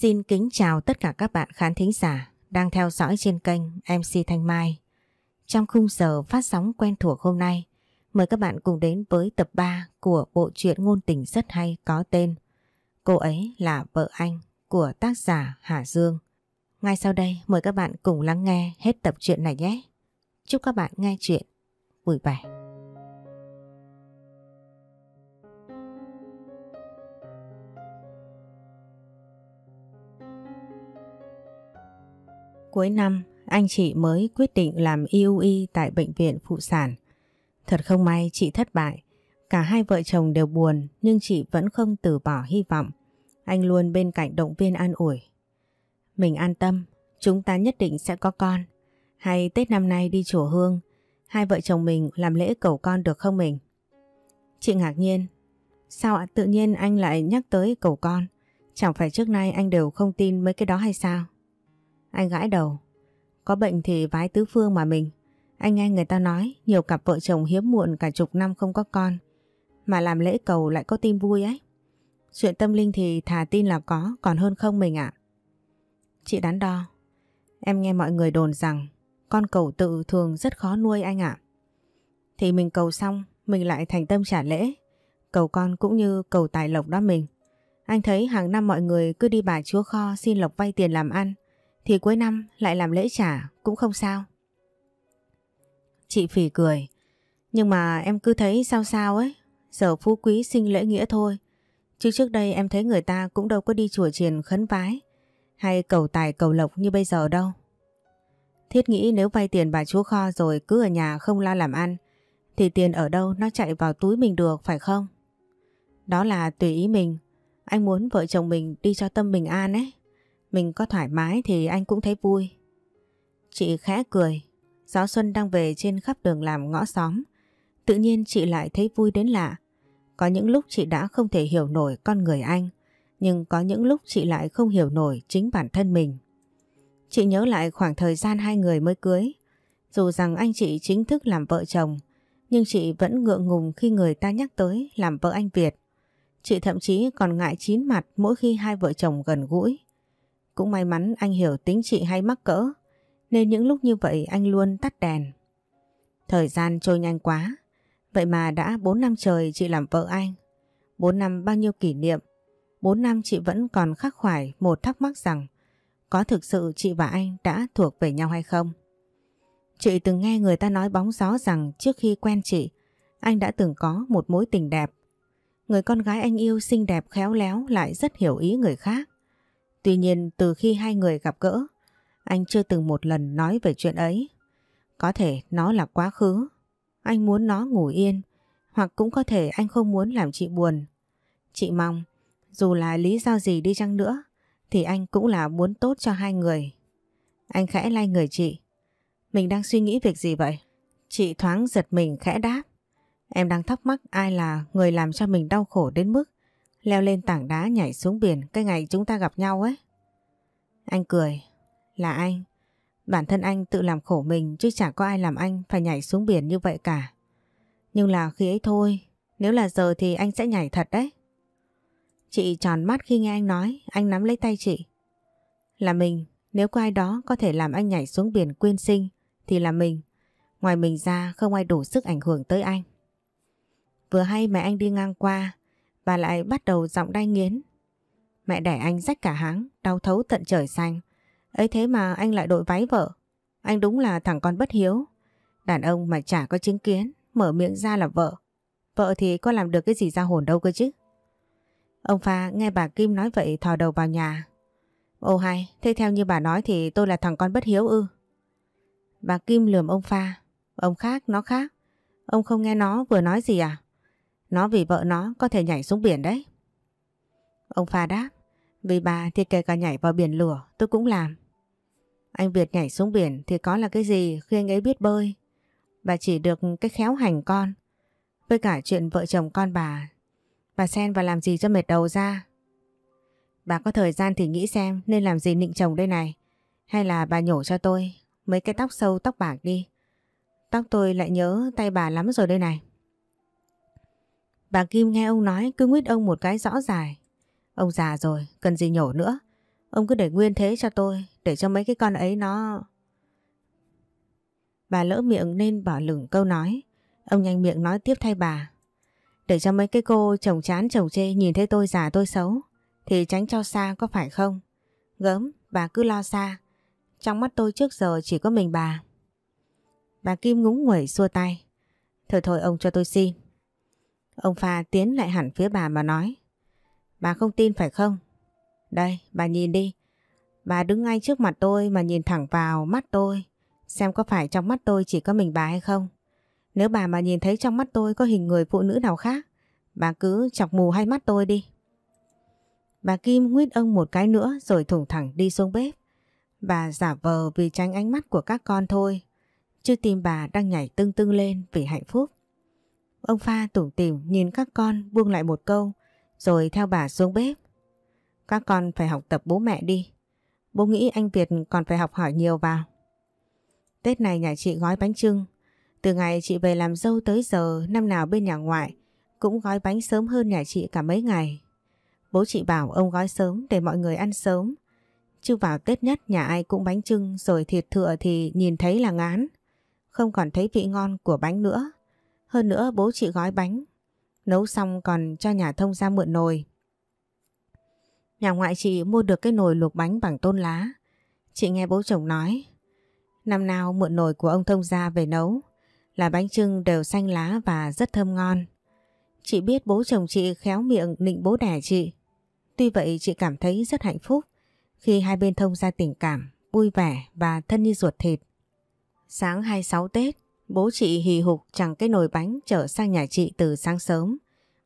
Xin kính chào tất cả các bạn khán thính giả đang theo dõi trên kênh MC Thanh Mai. Trong khung giờ phát sóng quen thuộc hôm nay, mời các bạn cùng đến với tập 3 của bộ truyện ngôn tình rất hay có tên Cô ấy là vợ anh của tác giả Hà Dương. Ngay sau đây mời các bạn cùng lắng nghe hết tập truyện này nhé. Chúc các bạn nghe chuyện vui vẻ. cuối năm, anh chị mới quyết định làm IUI e e tại bệnh viện phụ sản. Thật không may chị thất bại. Cả hai vợ chồng đều buồn nhưng chị vẫn không từ bỏ hy vọng. Anh luôn bên cạnh động viên an ủi. Mình an tâm, chúng ta nhất định sẽ có con. Hay Tết năm nay đi chùa Hương, hai vợ chồng mình làm lễ cầu con được không mình? Chị ngạc nhiên. Sao ạ tự nhiên anh lại nhắc tới cầu con? Chẳng phải trước nay anh đều không tin mấy cái đó hay sao? Anh gãi đầu. Có bệnh thì vái tứ phương mà mình. Anh nghe người ta nói nhiều cặp vợ chồng hiếm muộn cả chục năm không có con. Mà làm lễ cầu lại có tin vui ấy. Chuyện tâm linh thì thà tin là có còn hơn không mình ạ. Chị đắn đo. Em nghe mọi người đồn rằng con cầu tự thường rất khó nuôi anh ạ. Thì mình cầu xong mình lại thành tâm trả lễ. Cầu con cũng như cầu tài lộc đó mình. Anh thấy hàng năm mọi người cứ đi bà chúa kho xin lộc vay tiền làm ăn thì cuối năm lại làm lễ trả cũng không sao. Chị phỉ cười, nhưng mà em cứ thấy sao sao ấy, giờ phú quý sinh lễ nghĩa thôi. Chứ trước đây em thấy người ta cũng đâu có đi chùa chiền khấn vái hay cầu tài cầu lộc như bây giờ đâu. Thiết nghĩ nếu vay tiền bà chúa kho rồi cứ ở nhà không lo làm ăn thì tiền ở đâu nó chạy vào túi mình được phải không? Đó là tùy ý mình. Anh muốn vợ chồng mình đi cho tâm bình an ấy. Mình có thoải mái thì anh cũng thấy vui. Chị khẽ cười, gió xuân đang về trên khắp đường làm ngõ xóm. Tự nhiên chị lại thấy vui đến lạ. Có những lúc chị đã không thể hiểu nổi con người anh, nhưng có những lúc chị lại không hiểu nổi chính bản thân mình. Chị nhớ lại khoảng thời gian hai người mới cưới. Dù rằng anh chị chính thức làm vợ chồng, nhưng chị vẫn ngượng ngùng khi người ta nhắc tới làm vợ anh Việt. Chị thậm chí còn ngại chín mặt mỗi khi hai vợ chồng gần gũi. Cũng may mắn anh hiểu tính chị hay mắc cỡ, nên những lúc như vậy anh luôn tắt đèn. Thời gian trôi nhanh quá, vậy mà đã 4 năm trời chị làm vợ anh. 4 năm bao nhiêu kỷ niệm, 4 năm chị vẫn còn khắc khoải một thắc mắc rằng có thực sự chị và anh đã thuộc về nhau hay không? Chị từng nghe người ta nói bóng gió rằng trước khi quen chị, anh đã từng có một mối tình đẹp. Người con gái anh yêu xinh đẹp khéo léo lại rất hiểu ý người khác. Tuy nhiên từ khi hai người gặp gỡ, anh chưa từng một lần nói về chuyện ấy. Có thể nó là quá khứ, anh muốn nó ngủ yên, hoặc cũng có thể anh không muốn làm chị buồn. Chị mong, dù là lý do gì đi chăng nữa, thì anh cũng là muốn tốt cho hai người. Anh khẽ lay người chị. Mình đang suy nghĩ việc gì vậy? Chị thoáng giật mình khẽ đáp. Em đang thắc mắc ai là người làm cho mình đau khổ đến mức leo lên tảng đá nhảy xuống biển cái ngày chúng ta gặp nhau ấy. Anh cười, là anh. Bản thân anh tự làm khổ mình chứ chả có ai làm anh phải nhảy xuống biển như vậy cả. Nhưng là khi ấy thôi, nếu là giờ thì anh sẽ nhảy thật đấy. Chị tròn mắt khi nghe anh nói, anh nắm lấy tay chị. Là mình, nếu có ai đó có thể làm anh nhảy xuống biển quyên sinh thì là mình. Ngoài mình ra không ai đủ sức ảnh hưởng tới anh. Vừa hay mẹ anh đi ngang qua, bà lại bắt đầu giọng đai nghiến. Mẹ đẻ anh rách cả háng, đau thấu tận trời xanh. ấy thế mà anh lại đội váy vợ. Anh đúng là thằng con bất hiếu. Đàn ông mà chả có chứng kiến, mở miệng ra là vợ. Vợ thì có làm được cái gì ra hồn đâu cơ chứ. Ông Pha nghe bà Kim nói vậy thò đầu vào nhà. Ô hay, thế theo như bà nói thì tôi là thằng con bất hiếu ư. Bà Kim lườm ông Pha. Ông khác, nó khác. Ông không nghe nó vừa nói gì à? Nó vì vợ nó có thể nhảy xuống biển đấy. Ông Pha đáp. Vì bà thì kể cả nhảy vào biển lửa tôi cũng làm. Anh Việt nhảy xuống biển thì có là cái gì khi anh ấy biết bơi. Bà chỉ được cái khéo hành con. Với cả chuyện vợ chồng con bà. Bà xen và làm gì cho mệt đầu ra. Bà có thời gian thì nghĩ xem nên làm gì nịnh chồng đây này. Hay là bà nhổ cho tôi mấy cái tóc sâu tóc bạc đi. Tóc tôi lại nhớ tay bà lắm rồi đây này. Bà Kim nghe ông nói cứ nguyết ông một cái rõ dài. Ông già rồi, cần gì nhổ nữa. Ông cứ để nguyên thế cho tôi, để cho mấy cái con ấy nó... Bà lỡ miệng nên bỏ lửng câu nói. Ông nhanh miệng nói tiếp thay bà. Để cho mấy cái cô chồng chán chồng chê nhìn thấy tôi già tôi xấu, thì tránh cho xa có phải không? Gớm, bà cứ lo xa. Trong mắt tôi trước giờ chỉ có mình bà. Bà Kim ngúng nguẩy xua tay. Thôi thôi ông cho tôi xin. Ông Pha tiến lại hẳn phía bà mà nói Bà không tin phải không? Đây, bà nhìn đi Bà đứng ngay trước mặt tôi mà nhìn thẳng vào mắt tôi Xem có phải trong mắt tôi chỉ có mình bà hay không Nếu bà mà nhìn thấy trong mắt tôi có hình người phụ nữ nào khác Bà cứ chọc mù hai mắt tôi đi Bà Kim nguyết ông một cái nữa rồi thủng thẳng đi xuống bếp Bà giả vờ vì tránh ánh mắt của các con thôi Chứ tim bà đang nhảy tưng tưng lên vì hạnh phúc Ông Pha tủm tỉm nhìn các con buông lại một câu rồi theo bà xuống bếp. Các con phải học tập bố mẹ đi. Bố nghĩ anh Việt còn phải học hỏi nhiều vào. Tết này nhà chị gói bánh trưng. Từ ngày chị về làm dâu tới giờ năm nào bên nhà ngoại cũng gói bánh sớm hơn nhà chị cả mấy ngày. Bố chị bảo ông gói sớm để mọi người ăn sớm. Chứ vào Tết nhất nhà ai cũng bánh trưng rồi thịt thừa thì nhìn thấy là ngán. Không còn thấy vị ngon của bánh nữa. Hơn nữa bố chị gói bánh, nấu xong còn cho nhà thông ra mượn nồi. Nhà ngoại chị mua được cái nồi luộc bánh bằng tôn lá. Chị nghe bố chồng nói, năm nào mượn nồi của ông thông ra về nấu, là bánh trưng đều xanh lá và rất thơm ngon. Chị biết bố chồng chị khéo miệng định bố đẻ chị. Tuy vậy chị cảm thấy rất hạnh phúc khi hai bên thông ra tình cảm, vui vẻ và thân như ruột thịt. Sáng 26 Tết, Bố chị hì hục chẳng cái nồi bánh trở sang nhà chị từ sáng sớm.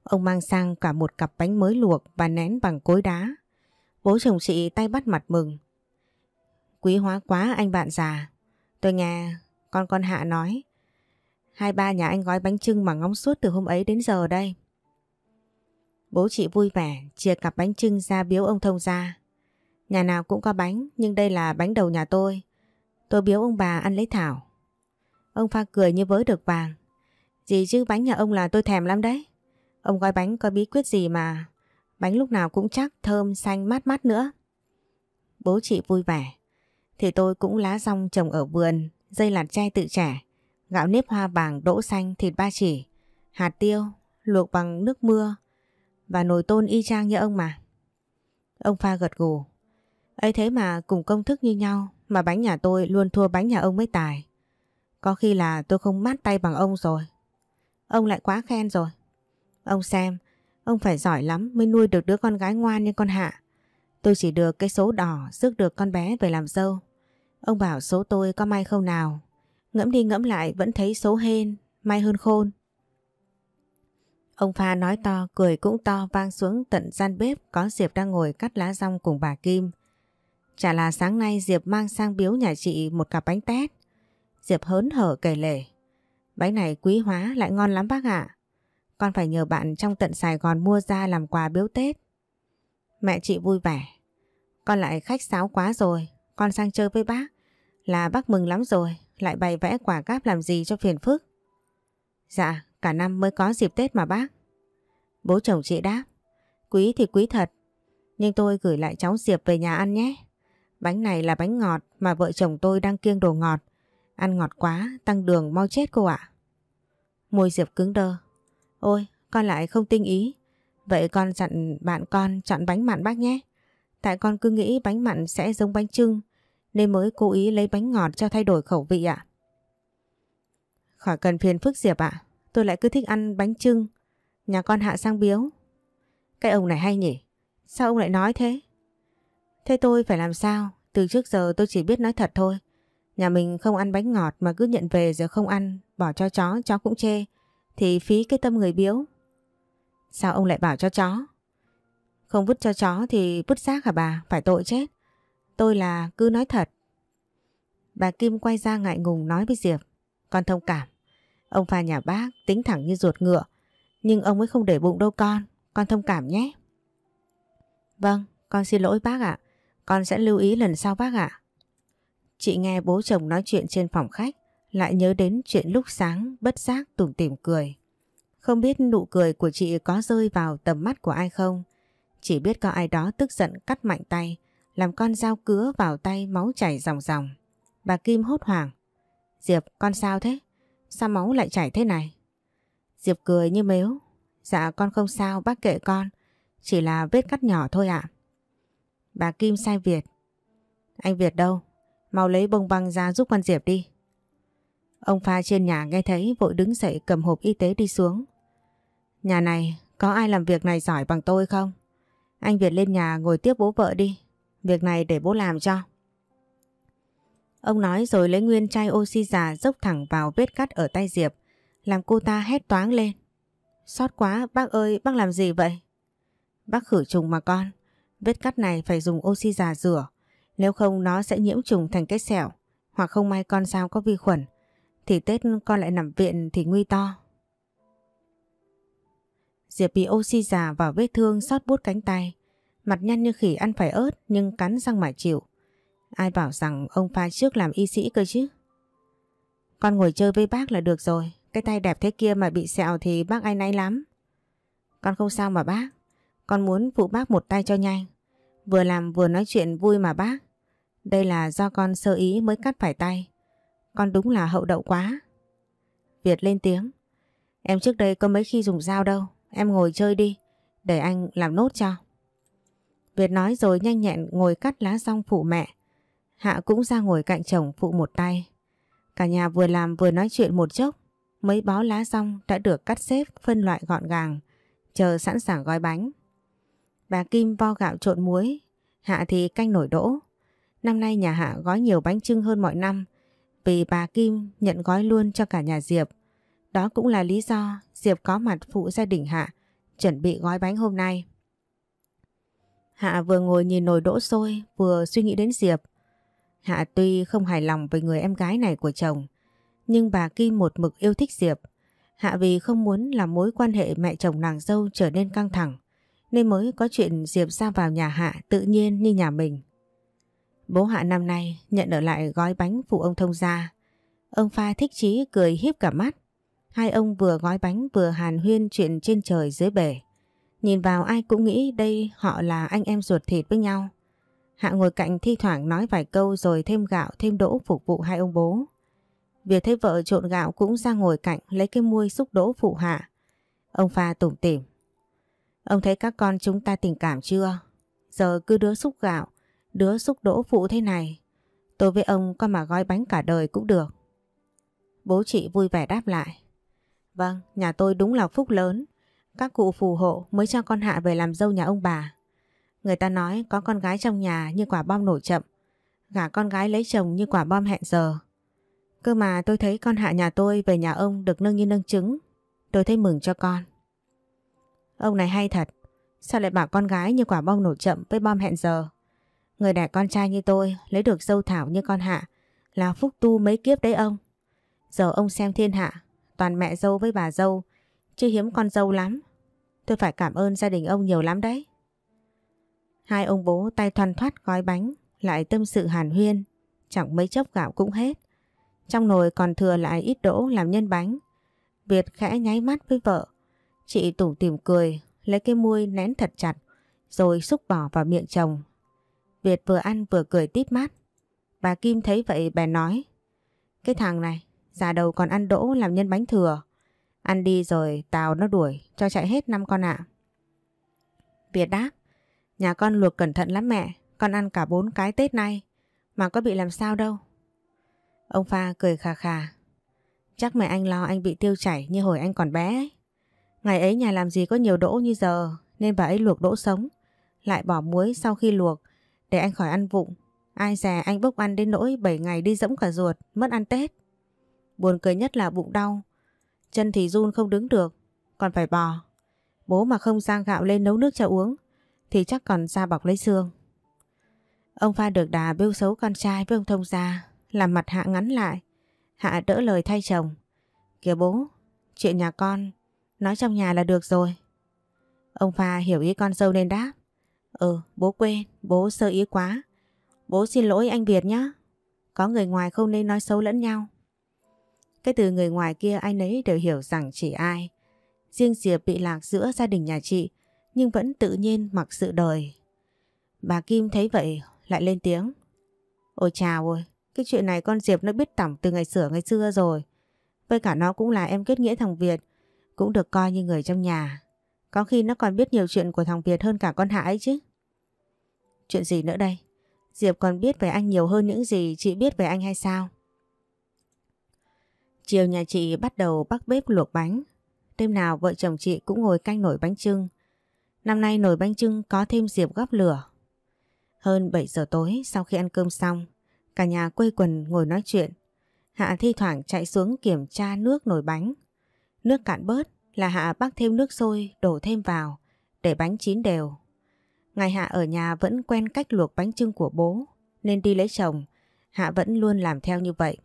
Ông mang sang cả một cặp bánh mới luộc và nén bằng cối đá. Bố chồng chị tay bắt mặt mừng. Quý hóa quá anh bạn già. Tôi nghe con con Hạ nói. Hai ba nhà anh gói bánh trưng mà ngóng suốt từ hôm ấy đến giờ đây. Bố chị vui vẻ chia cặp bánh trưng ra biếu ông thông ra. Nhà nào cũng có bánh nhưng đây là bánh đầu nhà tôi. Tôi biếu ông bà ăn lấy thảo. Ông Pha cười như với được vàng. Gì chứ bánh nhà ông là tôi thèm lắm đấy. Ông gói bánh có bí quyết gì mà. Bánh lúc nào cũng chắc, thơm, xanh, mát mát nữa. Bố chị vui vẻ. Thì tôi cũng lá rong trồng ở vườn, dây lạt tre tự trẻ, gạo nếp hoa vàng, đỗ xanh, thịt ba chỉ, hạt tiêu, luộc bằng nước mưa và nồi tôn y chang như ông mà. Ông Pha gật gù. ấy thế mà cùng công thức như nhau mà bánh nhà tôi luôn thua bánh nhà ông mới tài. Có khi là tôi không mát tay bằng ông rồi. Ông lại quá khen rồi. Ông xem, ông phải giỏi lắm mới nuôi được đứa con gái ngoan như con Hạ. Tôi chỉ được cái số đỏ rước được con bé về làm dâu. Ông bảo số tôi có may không nào. Ngẫm đi ngẫm lại vẫn thấy số hên, may hơn khôn. Ông Pha nói to, cười cũng to vang xuống tận gian bếp có Diệp đang ngồi cắt lá rong cùng bà Kim. Chả là sáng nay Diệp mang sang biếu nhà chị một cặp bánh tét. Diệp hớn hở kể lể. Bánh này quý hóa lại ngon lắm bác ạ. Con phải nhờ bạn trong tận Sài Gòn mua ra làm quà biếu Tết. Mẹ chị vui vẻ. Con lại khách sáo quá rồi, con sang chơi với bác. Là bác mừng lắm rồi, lại bày vẽ quả cáp làm gì cho phiền phức. Dạ, cả năm mới có dịp Tết mà bác. Bố chồng chị đáp, quý thì quý thật, nhưng tôi gửi lại cháu Diệp về nhà ăn nhé. Bánh này là bánh ngọt mà vợ chồng tôi đang kiêng đồ ngọt. Ăn ngọt quá, tăng đường mau chết cô ạ. Môi Diệp cứng đơ. Ôi, con lại không tinh ý. Vậy con dặn bạn con chọn bánh mặn bác nhé. Tại con cứ nghĩ bánh mặn sẽ giống bánh trưng nên mới cố ý lấy bánh ngọt cho thay đổi khẩu vị ạ. Khỏi cần phiền phức Diệp ạ, tôi lại cứ thích ăn bánh trưng. Nhà con hạ sang biếu. Cái ông này hay nhỉ? Sao ông lại nói thế? Thế tôi phải làm sao? Từ trước giờ tôi chỉ biết nói thật thôi. Nhà mình không ăn bánh ngọt mà cứ nhận về rồi không ăn, bỏ cho chó, chó cũng chê. Thì phí cái tâm người biếu. Sao ông lại bảo cho chó? Không vứt cho chó thì vứt xác hả bà? Phải tội chết. Tôi là cứ nói thật. Bà Kim quay ra ngại ngùng nói với Diệp. Con thông cảm. Ông pha nhà bác tính thẳng như ruột ngựa. Nhưng ông ấy không để bụng đâu con. Con thông cảm nhé. Vâng, con xin lỗi bác ạ. Con sẽ lưu ý lần sau bác ạ. Chị nghe bố chồng nói chuyện trên phòng khách, lại nhớ đến chuyện lúc sáng bất giác tủm tỉm cười. Không biết nụ cười của chị có rơi vào tầm mắt của ai không? Chỉ biết có ai đó tức giận cắt mạnh tay, làm con dao cứa vào tay máu chảy ròng ròng. Bà Kim hốt hoảng. Diệp, con sao thế? Sao máu lại chảy thế này? Diệp cười như mếu. Dạ con không sao, bác kệ con. Chỉ là vết cắt nhỏ thôi ạ. Bà Kim sai Việt. Anh Việt đâu? Mau lấy bông băng ra giúp con Diệp đi. Ông pha trên nhà nghe thấy vội đứng dậy cầm hộp y tế đi xuống. Nhà này có ai làm việc này giỏi bằng tôi không? Anh Việt lên nhà ngồi tiếp bố vợ đi. Việc này để bố làm cho. Ông nói rồi lấy nguyên chai oxy già dốc thẳng vào vết cắt ở tay Diệp, làm cô ta hét toáng lên. Xót quá, bác ơi, bác làm gì vậy? Bác khử trùng mà con, vết cắt này phải dùng oxy già rửa, nếu không nó sẽ nhiễm trùng thành cái sẹo hoặc không may con sao có vi khuẩn thì Tết con lại nằm viện thì nguy to. Diệp bị oxy già vào vết thương sót bút cánh tay. Mặt nhăn như khỉ ăn phải ớt nhưng cắn răng mà chịu. Ai bảo rằng ông pha trước làm y sĩ cơ chứ? Con ngồi chơi với bác là được rồi. Cái tay đẹp thế kia mà bị sẹo thì bác ai nấy lắm. Con không sao mà bác. Con muốn phụ bác một tay cho nhanh. Vừa làm vừa nói chuyện vui mà bác. Đây là do con sơ ý mới cắt phải tay. Con đúng là hậu đậu quá. Việt lên tiếng. Em trước đây có mấy khi dùng dao đâu. Em ngồi chơi đi. Để anh làm nốt cho. Việt nói rồi nhanh nhẹn ngồi cắt lá rong phụ mẹ. Hạ cũng ra ngồi cạnh chồng phụ một tay. Cả nhà vừa làm vừa nói chuyện một chốc. Mấy bó lá rong đã được cắt xếp phân loại gọn gàng. Chờ sẵn sàng gói bánh. Bà Kim vo gạo trộn muối. Hạ thì canh nổi đỗ. Năm nay nhà Hạ gói nhiều bánh trưng hơn mọi năm vì bà Kim nhận gói luôn cho cả nhà Diệp. Đó cũng là lý do Diệp có mặt phụ gia đình Hạ chuẩn bị gói bánh hôm nay. Hạ vừa ngồi nhìn nồi đỗ sôi vừa suy nghĩ đến Diệp. Hạ tuy không hài lòng với người em gái này của chồng nhưng bà Kim một mực yêu thích Diệp. Hạ vì không muốn làm mối quan hệ mẹ chồng nàng dâu trở nên căng thẳng nên mới có chuyện Diệp ra vào nhà Hạ tự nhiên như nhà mình. Bố Hạ năm nay nhận ở lại gói bánh phụ ông thông gia. Ông Pha thích chí cười híp cả mắt. Hai ông vừa gói bánh vừa hàn huyên chuyện trên trời dưới bể. Nhìn vào ai cũng nghĩ đây họ là anh em ruột thịt với nhau. Hạ ngồi cạnh thi thoảng nói vài câu rồi thêm gạo thêm đỗ phục vụ hai ông bố. Việc thấy vợ trộn gạo cũng ra ngồi cạnh lấy cái muôi xúc đỗ phụ hạ. Ông Pha tủm tỉm. Ông thấy các con chúng ta tình cảm chưa? Giờ cứ đứa xúc gạo, Đứa xúc đỗ phụ thế này, tôi với ông có mà gói bánh cả đời cũng được. Bố chị vui vẻ đáp lại. Vâng, nhà tôi đúng là phúc lớn. Các cụ phù hộ mới cho con Hạ về làm dâu nhà ông bà. Người ta nói có con gái trong nhà như quả bom nổ chậm, gả con gái lấy chồng như quả bom hẹn giờ. Cơ mà tôi thấy con Hạ nhà tôi về nhà ông được nâng như nâng trứng. Tôi thấy mừng cho con. Ông này hay thật, sao lại bảo con gái như quả bom nổ chậm với bom hẹn giờ? Người đẻ con trai như tôi lấy được dâu thảo như con Hạ là phúc tu mấy kiếp đấy ông. Giờ ông xem thiên hạ, toàn mẹ dâu với bà dâu, chứ hiếm con dâu lắm. Tôi phải cảm ơn gia đình ông nhiều lắm đấy. Hai ông bố tay thoăn thoát gói bánh, lại tâm sự hàn huyên, chẳng mấy chốc gạo cũng hết. Trong nồi còn thừa lại ít đỗ làm nhân bánh. Việt khẽ nháy mắt với vợ. Chị tủm tìm cười, lấy cái muôi nén thật chặt, rồi xúc bỏ vào miệng chồng Việt vừa ăn vừa cười tít mắt. Bà Kim thấy vậy bèn nói. Cái thằng này, già đầu còn ăn đỗ làm nhân bánh thừa. Ăn đi rồi tào nó đuổi, cho chạy hết năm con ạ. Việt đáp. Nhà con luộc cẩn thận lắm mẹ, con ăn cả bốn cái Tết nay, mà có bị làm sao đâu. Ông Pha cười khà khà. Chắc mẹ anh lo anh bị tiêu chảy như hồi anh còn bé ấy. Ngày ấy nhà làm gì có nhiều đỗ như giờ, nên bà ấy luộc đỗ sống, lại bỏ muối sau khi luộc, để anh khỏi ăn vụng. Ai dè anh bốc ăn đến nỗi 7 ngày đi dẫm cả ruột, mất ăn Tết. Buồn cười nhất là bụng đau. Chân thì run không đứng được, còn phải bò. Bố mà không sang gạo lên nấu nước cho uống, thì chắc còn ra bọc lấy xương. Ông Pha được đà bêu xấu con trai với ông thông gia, làm mặt Hạ ngắn lại. Hạ đỡ lời thay chồng. Kìa bố, chuyện nhà con, nói trong nhà là được rồi. Ông Pha hiểu ý con dâu nên đáp. Ừ, bố quên, bố sơ ý quá. Bố xin lỗi anh Việt nhé. Có người ngoài không nên nói xấu lẫn nhau. Cái từ người ngoài kia ai nấy đều hiểu rằng chỉ ai. Riêng Diệp bị lạc giữa gia đình nhà chị, nhưng vẫn tự nhiên mặc sự đời. Bà Kim thấy vậy, lại lên tiếng. Ôi chào ôi, cái chuyện này con Diệp nó biết tỏng từ ngày sửa ngày xưa rồi. Với cả nó cũng là em kết nghĩa thằng Việt, cũng được coi như người trong nhà. Có khi nó còn biết nhiều chuyện của thằng Việt hơn cả con Hạ ấy chứ. Chuyện gì nữa đây? Diệp còn biết về anh nhiều hơn những gì chị biết về anh hay sao? Chiều nhà chị bắt đầu bắt bếp luộc bánh. Đêm nào vợ chồng chị cũng ngồi canh nổi bánh trưng. Năm nay nổi bánh trưng có thêm Diệp góp lửa. Hơn 7 giờ tối sau khi ăn cơm xong, cả nhà quây quần ngồi nói chuyện. Hạ thi thoảng chạy xuống kiểm tra nước nổi bánh. Nước cạn bớt là Hạ bắc thêm nước sôi đổ thêm vào để bánh chín đều. Ngày Hạ ở nhà vẫn quen cách luộc bánh trưng của bố nên đi lấy chồng Hạ vẫn luôn làm theo như vậy.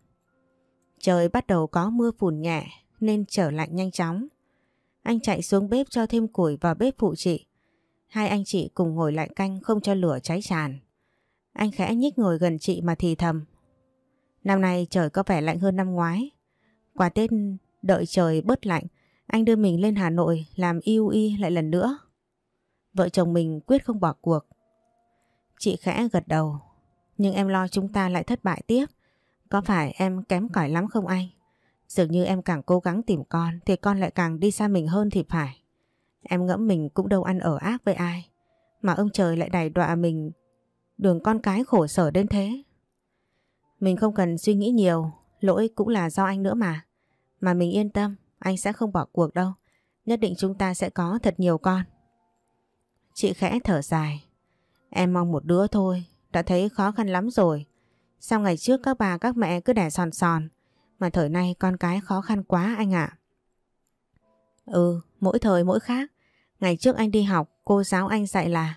Trời bắt đầu có mưa phùn nhẹ nên trở lạnh nhanh chóng. Anh chạy xuống bếp cho thêm củi vào bếp phụ chị. Hai anh chị cùng ngồi lại canh không cho lửa cháy tràn. Anh khẽ nhích ngồi gần chị mà thì thầm. Năm nay trời có vẻ lạnh hơn năm ngoái. Quả Tết đợi trời bớt lạnh anh đưa mình lên Hà Nội làm IUI lại lần nữa. Vợ chồng mình quyết không bỏ cuộc. Chị khẽ gật đầu. Nhưng em lo chúng ta lại thất bại tiếp. Có phải em kém cỏi lắm không anh? Dường như em càng cố gắng tìm con thì con lại càng đi xa mình hơn thì phải. Em ngẫm mình cũng đâu ăn ở ác với ai. Mà ông trời lại đày đọa mình đường con cái khổ sở đến thế. Mình không cần suy nghĩ nhiều, lỗi cũng là do anh nữa mà. Mà mình yên tâm, anh sẽ không bỏ cuộc đâu. Nhất định chúng ta sẽ có thật nhiều con. Chị khẽ thở dài. Em mong một đứa thôi, đã thấy khó khăn lắm rồi. Sao ngày trước các bà các mẹ cứ đẻ sòn sòn, mà thời nay con cái khó khăn quá anh ạ. Ừ, mỗi thời mỗi khác. Ngày trước anh đi học, cô giáo anh dạy là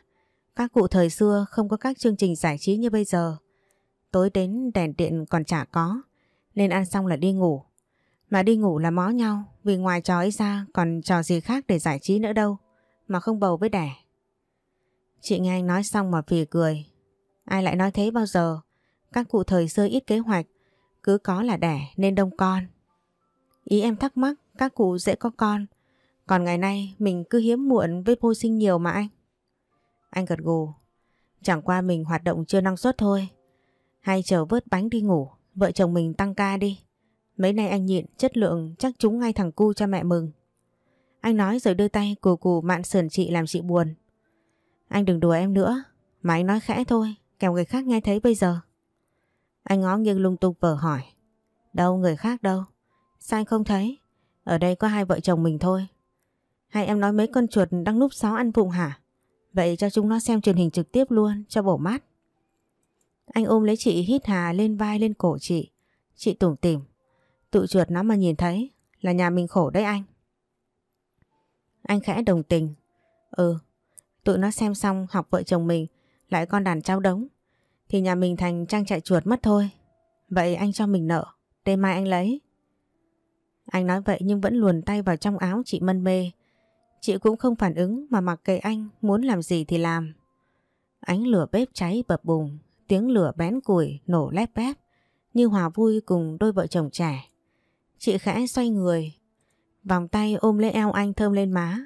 các cụ thời xưa không có các chương trình giải trí như bây giờ. Tối đến đèn điện còn chả có, nên ăn xong là đi ngủ. Mà đi ngủ là mó nhau vì ngoài trò ấy ra còn trò gì khác để giải trí nữa đâu mà không bầu với đẻ. Chị nghe anh nói xong mà phì cười. Ai lại nói thế bao giờ? Các cụ thời xưa ít kế hoạch cứ có là đẻ nên đông con. Ý em thắc mắc các cụ dễ có con còn ngày nay mình cứ hiếm muộn với vô sinh nhiều mà anh. Anh gật gù. Chẳng qua mình hoạt động chưa năng suất thôi. Hay chờ vớt bánh đi ngủ, vợ chồng mình tăng ca đi. Mấy nay anh nhịn chất lượng chắc chúng ngay thằng cu cho mẹ mừng. Anh nói rồi đưa tay cù cù mạn sườn chị làm chị buồn. Anh đừng đùa em nữa, mà anh nói khẽ thôi, kẻo người khác nghe thấy bây giờ. Anh ngó nghiêng lung tung vờ hỏi. Đâu người khác đâu, sao anh không thấy? Ở đây có hai vợ chồng mình thôi. Hay em nói mấy con chuột đang núp xó ăn vụng hả? Vậy cho chúng nó xem truyền hình trực tiếp luôn, cho bổ mắt. Anh ôm lấy chị hít hà lên vai lên cổ chị. Chị tủm tỉm Tự trượt nó mà nhìn thấy là nhà mình khổ đấy anh. Anh khẽ đồng tình. Ừ, tụi nó xem xong học vợ chồng mình lại con đàn trao đống. Thì nhà mình thành trang trại chuột mất thôi. Vậy anh cho mình nợ, đêm mai anh lấy. Anh nói vậy nhưng vẫn luồn tay vào trong áo chị mân mê. Chị cũng không phản ứng mà mặc kệ anh muốn làm gì thì làm. Ánh lửa bếp cháy bập bùng, tiếng lửa bén củi nổ lép bép như hòa vui cùng đôi vợ chồng trẻ. Chị khẽ xoay người Vòng tay ôm lấy eo anh thơm lên má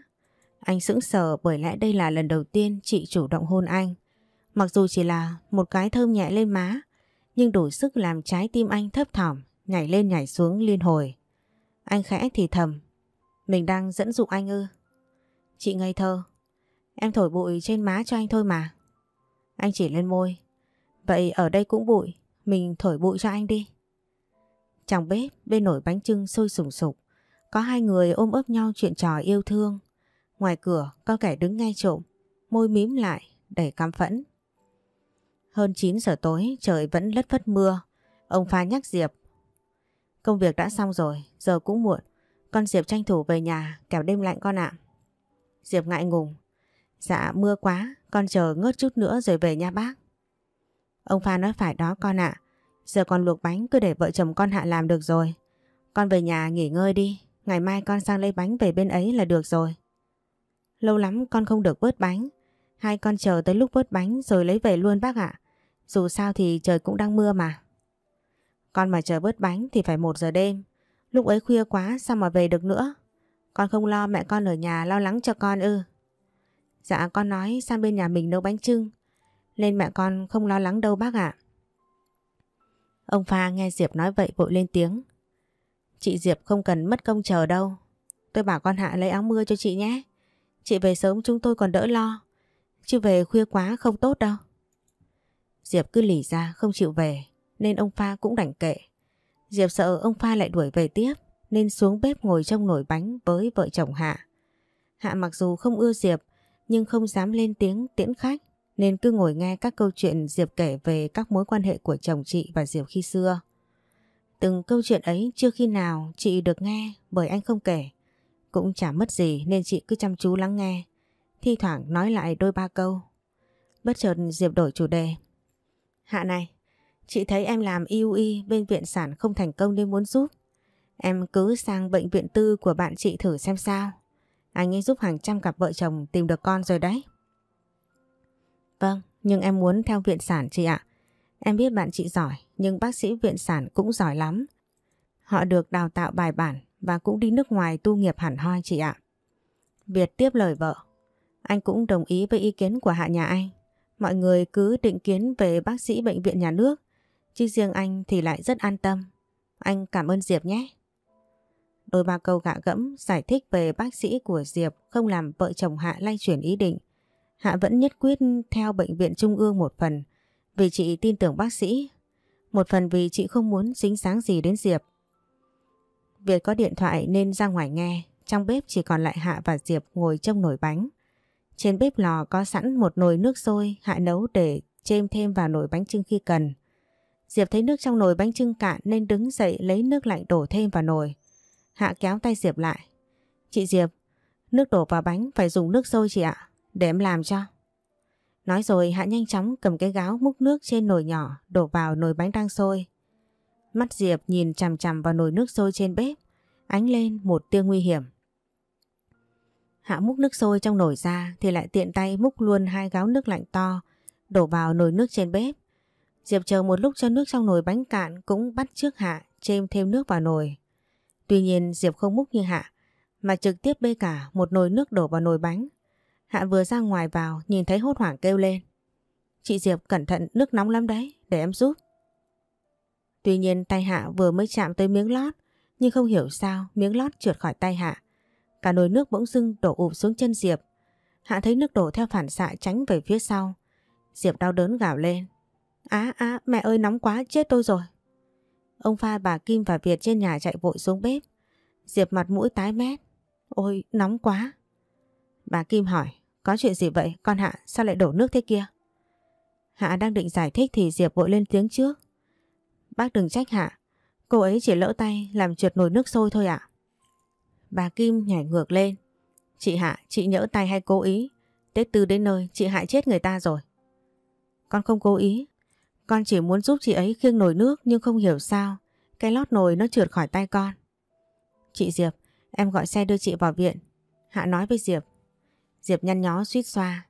Anh sững sờ bởi lẽ đây là lần đầu tiên chị chủ động hôn anh Mặc dù chỉ là một cái thơm nhẹ lên má Nhưng đủ sức làm trái tim anh thấp thỏm Nhảy lên nhảy xuống liên hồi Anh khẽ thì thầm Mình đang dẫn dụ anh ư Chị ngây thơ Em thổi bụi trên má cho anh thôi mà Anh chỉ lên môi Vậy ở đây cũng bụi Mình thổi bụi cho anh đi trong bếp bên nổi bánh trưng sôi sùng sục Có hai người ôm ấp nhau chuyện trò yêu thương Ngoài cửa có kẻ đứng nghe trộm Môi mím lại đầy căm phẫn Hơn 9 giờ tối trời vẫn lất phất mưa Ông Pha nhắc Diệp Công việc đã xong rồi Giờ cũng muộn Con Diệp tranh thủ về nhà kẻo đêm lạnh con ạ Diệp ngại ngùng Dạ mưa quá Con chờ ngớt chút nữa rồi về nha bác Ông Pha nói phải đó con ạ à. Giờ con luộc bánh cứ để vợ chồng con Hạ làm được rồi. Con về nhà nghỉ ngơi đi, ngày mai con sang lấy bánh về bên ấy là được rồi. Lâu lắm con không được vớt bánh, hai con chờ tới lúc vớt bánh rồi lấy về luôn bác ạ. Dù sao thì trời cũng đang mưa mà. Con mà chờ vớt bánh thì phải một giờ đêm, lúc ấy khuya quá sao mà về được nữa. Con không lo mẹ con ở nhà lo lắng cho con ư. Dạ con nói sang bên nhà mình nấu bánh trưng, nên mẹ con không lo lắng đâu bác ạ. Ông Pha nghe Diệp nói vậy vội lên tiếng. Chị Diệp không cần mất công chờ đâu. Tôi bảo con Hạ lấy áo mưa cho chị nhé. Chị về sớm chúng tôi còn đỡ lo. Chứ về khuya quá không tốt đâu. Diệp cứ lỉ ra không chịu về nên ông Pha cũng đành kệ. Diệp sợ ông Pha lại đuổi về tiếp nên xuống bếp ngồi trong nồi bánh với vợ chồng Hạ. Hạ mặc dù không ưa Diệp nhưng không dám lên tiếng tiễn khách nên cứ ngồi nghe các câu chuyện Diệp kể về các mối quan hệ của chồng chị và Diệp khi xưa. Từng câu chuyện ấy chưa khi nào chị được nghe bởi anh không kể. Cũng chả mất gì nên chị cứ chăm chú lắng nghe. Thi thoảng nói lại đôi ba câu. Bất chợt Diệp đổi chủ đề. Hạ này, chị thấy em làm IUI bên viện sản không thành công nên muốn giúp. Em cứ sang bệnh viện tư của bạn chị thử xem sao. Anh ấy giúp hàng trăm cặp vợ chồng tìm được con rồi đấy. Vâng, nhưng em muốn theo viện sản chị ạ. Em biết bạn chị giỏi, nhưng bác sĩ viện sản cũng giỏi lắm. Họ được đào tạo bài bản và cũng đi nước ngoài tu nghiệp hẳn hoi chị ạ. Việt tiếp lời vợ. Anh cũng đồng ý với ý kiến của hạ nhà anh. Mọi người cứ định kiến về bác sĩ bệnh viện nhà nước. Chứ riêng anh thì lại rất an tâm. Anh cảm ơn Diệp nhé. Đôi ba câu gạ gẫm giải thích về bác sĩ của Diệp không làm vợ chồng Hạ lay chuyển ý định. Hạ vẫn nhất quyết theo bệnh viện trung ương một phần vì chị tin tưởng bác sĩ, một phần vì chị không muốn dính sáng gì đến Diệp. Việt có điện thoại nên ra ngoài nghe, trong bếp chỉ còn lại Hạ và Diệp ngồi trong nồi bánh. Trên bếp lò có sẵn một nồi nước sôi Hạ nấu để chêm thêm vào nồi bánh trưng khi cần. Diệp thấy nước trong nồi bánh trưng cạn nên đứng dậy lấy nước lạnh đổ thêm vào nồi. Hạ kéo tay Diệp lại. Chị Diệp, nước đổ vào bánh phải dùng nước sôi chị ạ. Để em làm cho. Nói rồi Hạ nhanh chóng cầm cái gáo múc nước trên nồi nhỏ đổ vào nồi bánh đang sôi. Mắt Diệp nhìn chằm chằm vào nồi nước sôi trên bếp, ánh lên một tia nguy hiểm. Hạ múc nước sôi trong nồi ra thì lại tiện tay múc luôn hai gáo nước lạnh to đổ vào nồi nước trên bếp. Diệp chờ một lúc cho nước trong nồi bánh cạn cũng bắt trước Hạ chêm thêm nước vào nồi. Tuy nhiên Diệp không múc như Hạ mà trực tiếp bê cả một nồi nước đổ vào nồi bánh Hạ vừa ra ngoài vào nhìn thấy hốt hoảng kêu lên. Chị Diệp cẩn thận nước nóng lắm đấy, để em giúp. Tuy nhiên tay Hạ vừa mới chạm tới miếng lót, nhưng không hiểu sao miếng lót trượt khỏi tay Hạ. Cả nồi nước bỗng dưng đổ ụp xuống chân Diệp. Hạ thấy nước đổ theo phản xạ tránh về phía sau. Diệp đau đớn gào lên. Á á, mẹ ơi nóng quá, chết tôi rồi. Ông Pha, bà Kim và Việt trên nhà chạy vội xuống bếp. Diệp mặt mũi tái mét. Ôi, nóng quá. Bà Kim hỏi. Có chuyện gì vậy con Hạ sao lại đổ nước thế kia? Hạ đang định giải thích thì Diệp vội lên tiếng trước. Bác đừng trách Hạ, cô ấy chỉ lỡ tay làm trượt nồi nước sôi thôi ạ. Bà Kim nhảy ngược lên. Chị Hạ, chị nhỡ tay hay cố ý. Tết tư đến nơi chị hại chết người ta rồi. Con không cố ý. Con chỉ muốn giúp chị ấy khiêng nồi nước nhưng không hiểu sao. Cái lót nồi nó trượt khỏi tay con. Chị Diệp, em gọi xe đưa chị vào viện. Hạ nói với Diệp. Diệp nhăn nhó suýt xoa.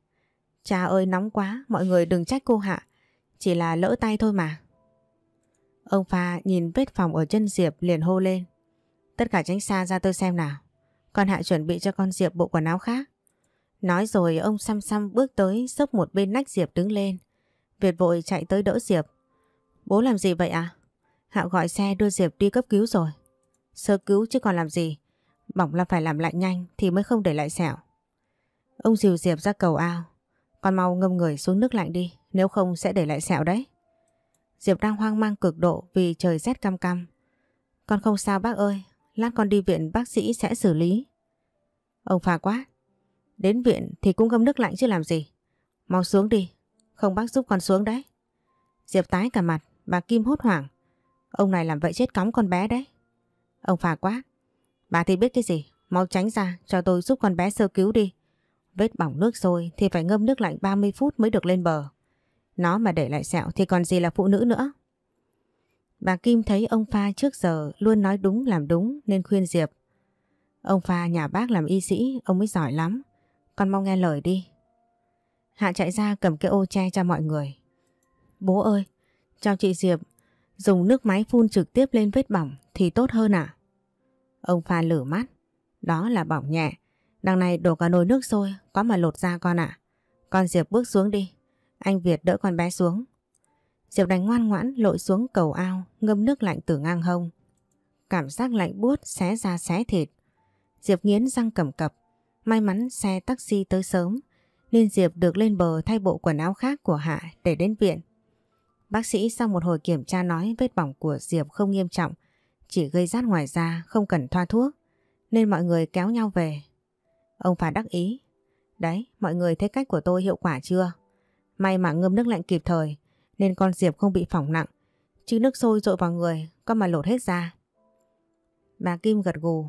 Cha ơi nóng quá, mọi người đừng trách cô hạ. Chỉ là lỡ tay thôi mà. Ông Pha nhìn vết phòng ở chân Diệp liền hô lên. Tất cả tránh xa ra tôi xem nào. Con Hạ chuẩn bị cho con Diệp bộ quần áo khác. Nói rồi ông xăm xăm bước tới sốc một bên nách Diệp đứng lên. Việt vội chạy tới đỡ Diệp. Bố làm gì vậy à? Hạo gọi xe đưa Diệp đi cấp cứu rồi. Sơ cứu chứ còn làm gì. Bỏng là phải làm lạnh nhanh thì mới không để lại sẹo. Ông dìu Diệp ra cầu ao. Con mau ngâm người xuống nước lạnh đi, nếu không sẽ để lại sẹo đấy. Diệp đang hoang mang cực độ vì trời rét cam cam. Con không sao bác ơi, lát con đi viện bác sĩ sẽ xử lý. Ông phà quá. Đến viện thì cũng ngâm nước lạnh chứ làm gì. Mau xuống đi, không bác giúp con xuống đấy. Diệp tái cả mặt, bà Kim hốt hoảng. Ông này làm vậy chết cóng con bé đấy. Ông phà quá. Bà thì biết cái gì, mau tránh ra cho tôi giúp con bé sơ cứu đi. Vết bỏng nước sôi thì phải ngâm nước lạnh 30 phút mới được lên bờ. Nó mà để lại sẹo thì còn gì là phụ nữ nữa. Bà Kim thấy ông Pha trước giờ luôn nói đúng làm đúng nên khuyên Diệp. Ông Pha nhà bác làm y sĩ, ông ấy giỏi lắm. Con mau nghe lời đi. Hạ chạy ra cầm cái ô che cho mọi người. Bố ơi, cho chị Diệp dùng nước máy phun trực tiếp lên vết bỏng thì tốt hơn à? Ông Pha lửa mắt. Đó là bỏng nhẹ. Đằng này đổ cả nồi nước sôi, có mà lột ra con ạ. Con Diệp bước xuống đi. Anh Việt đỡ con bé xuống. Diệp đành ngoan ngoãn lội xuống cầu ao, ngâm nước lạnh từ ngang hông. Cảm giác lạnh buốt xé ra xé thịt. Diệp nghiến răng cầm cập. May mắn xe taxi tới sớm, nên Diệp được lên bờ thay bộ quần áo khác của Hạ để đến viện. Bác sĩ sau một hồi kiểm tra nói vết bỏng của Diệp không nghiêm trọng, chỉ gây rát ngoài da không cần thoa thuốc, nên mọi người kéo nhau về Ông Phà đắc ý. Đấy, mọi người thấy cách của tôi hiệu quả chưa? May mà ngâm nước lạnh kịp thời nên con Diệp không bị phỏng nặng. Chứ nước sôi dội vào người, con mà lột hết ra. Bà Kim gật gù.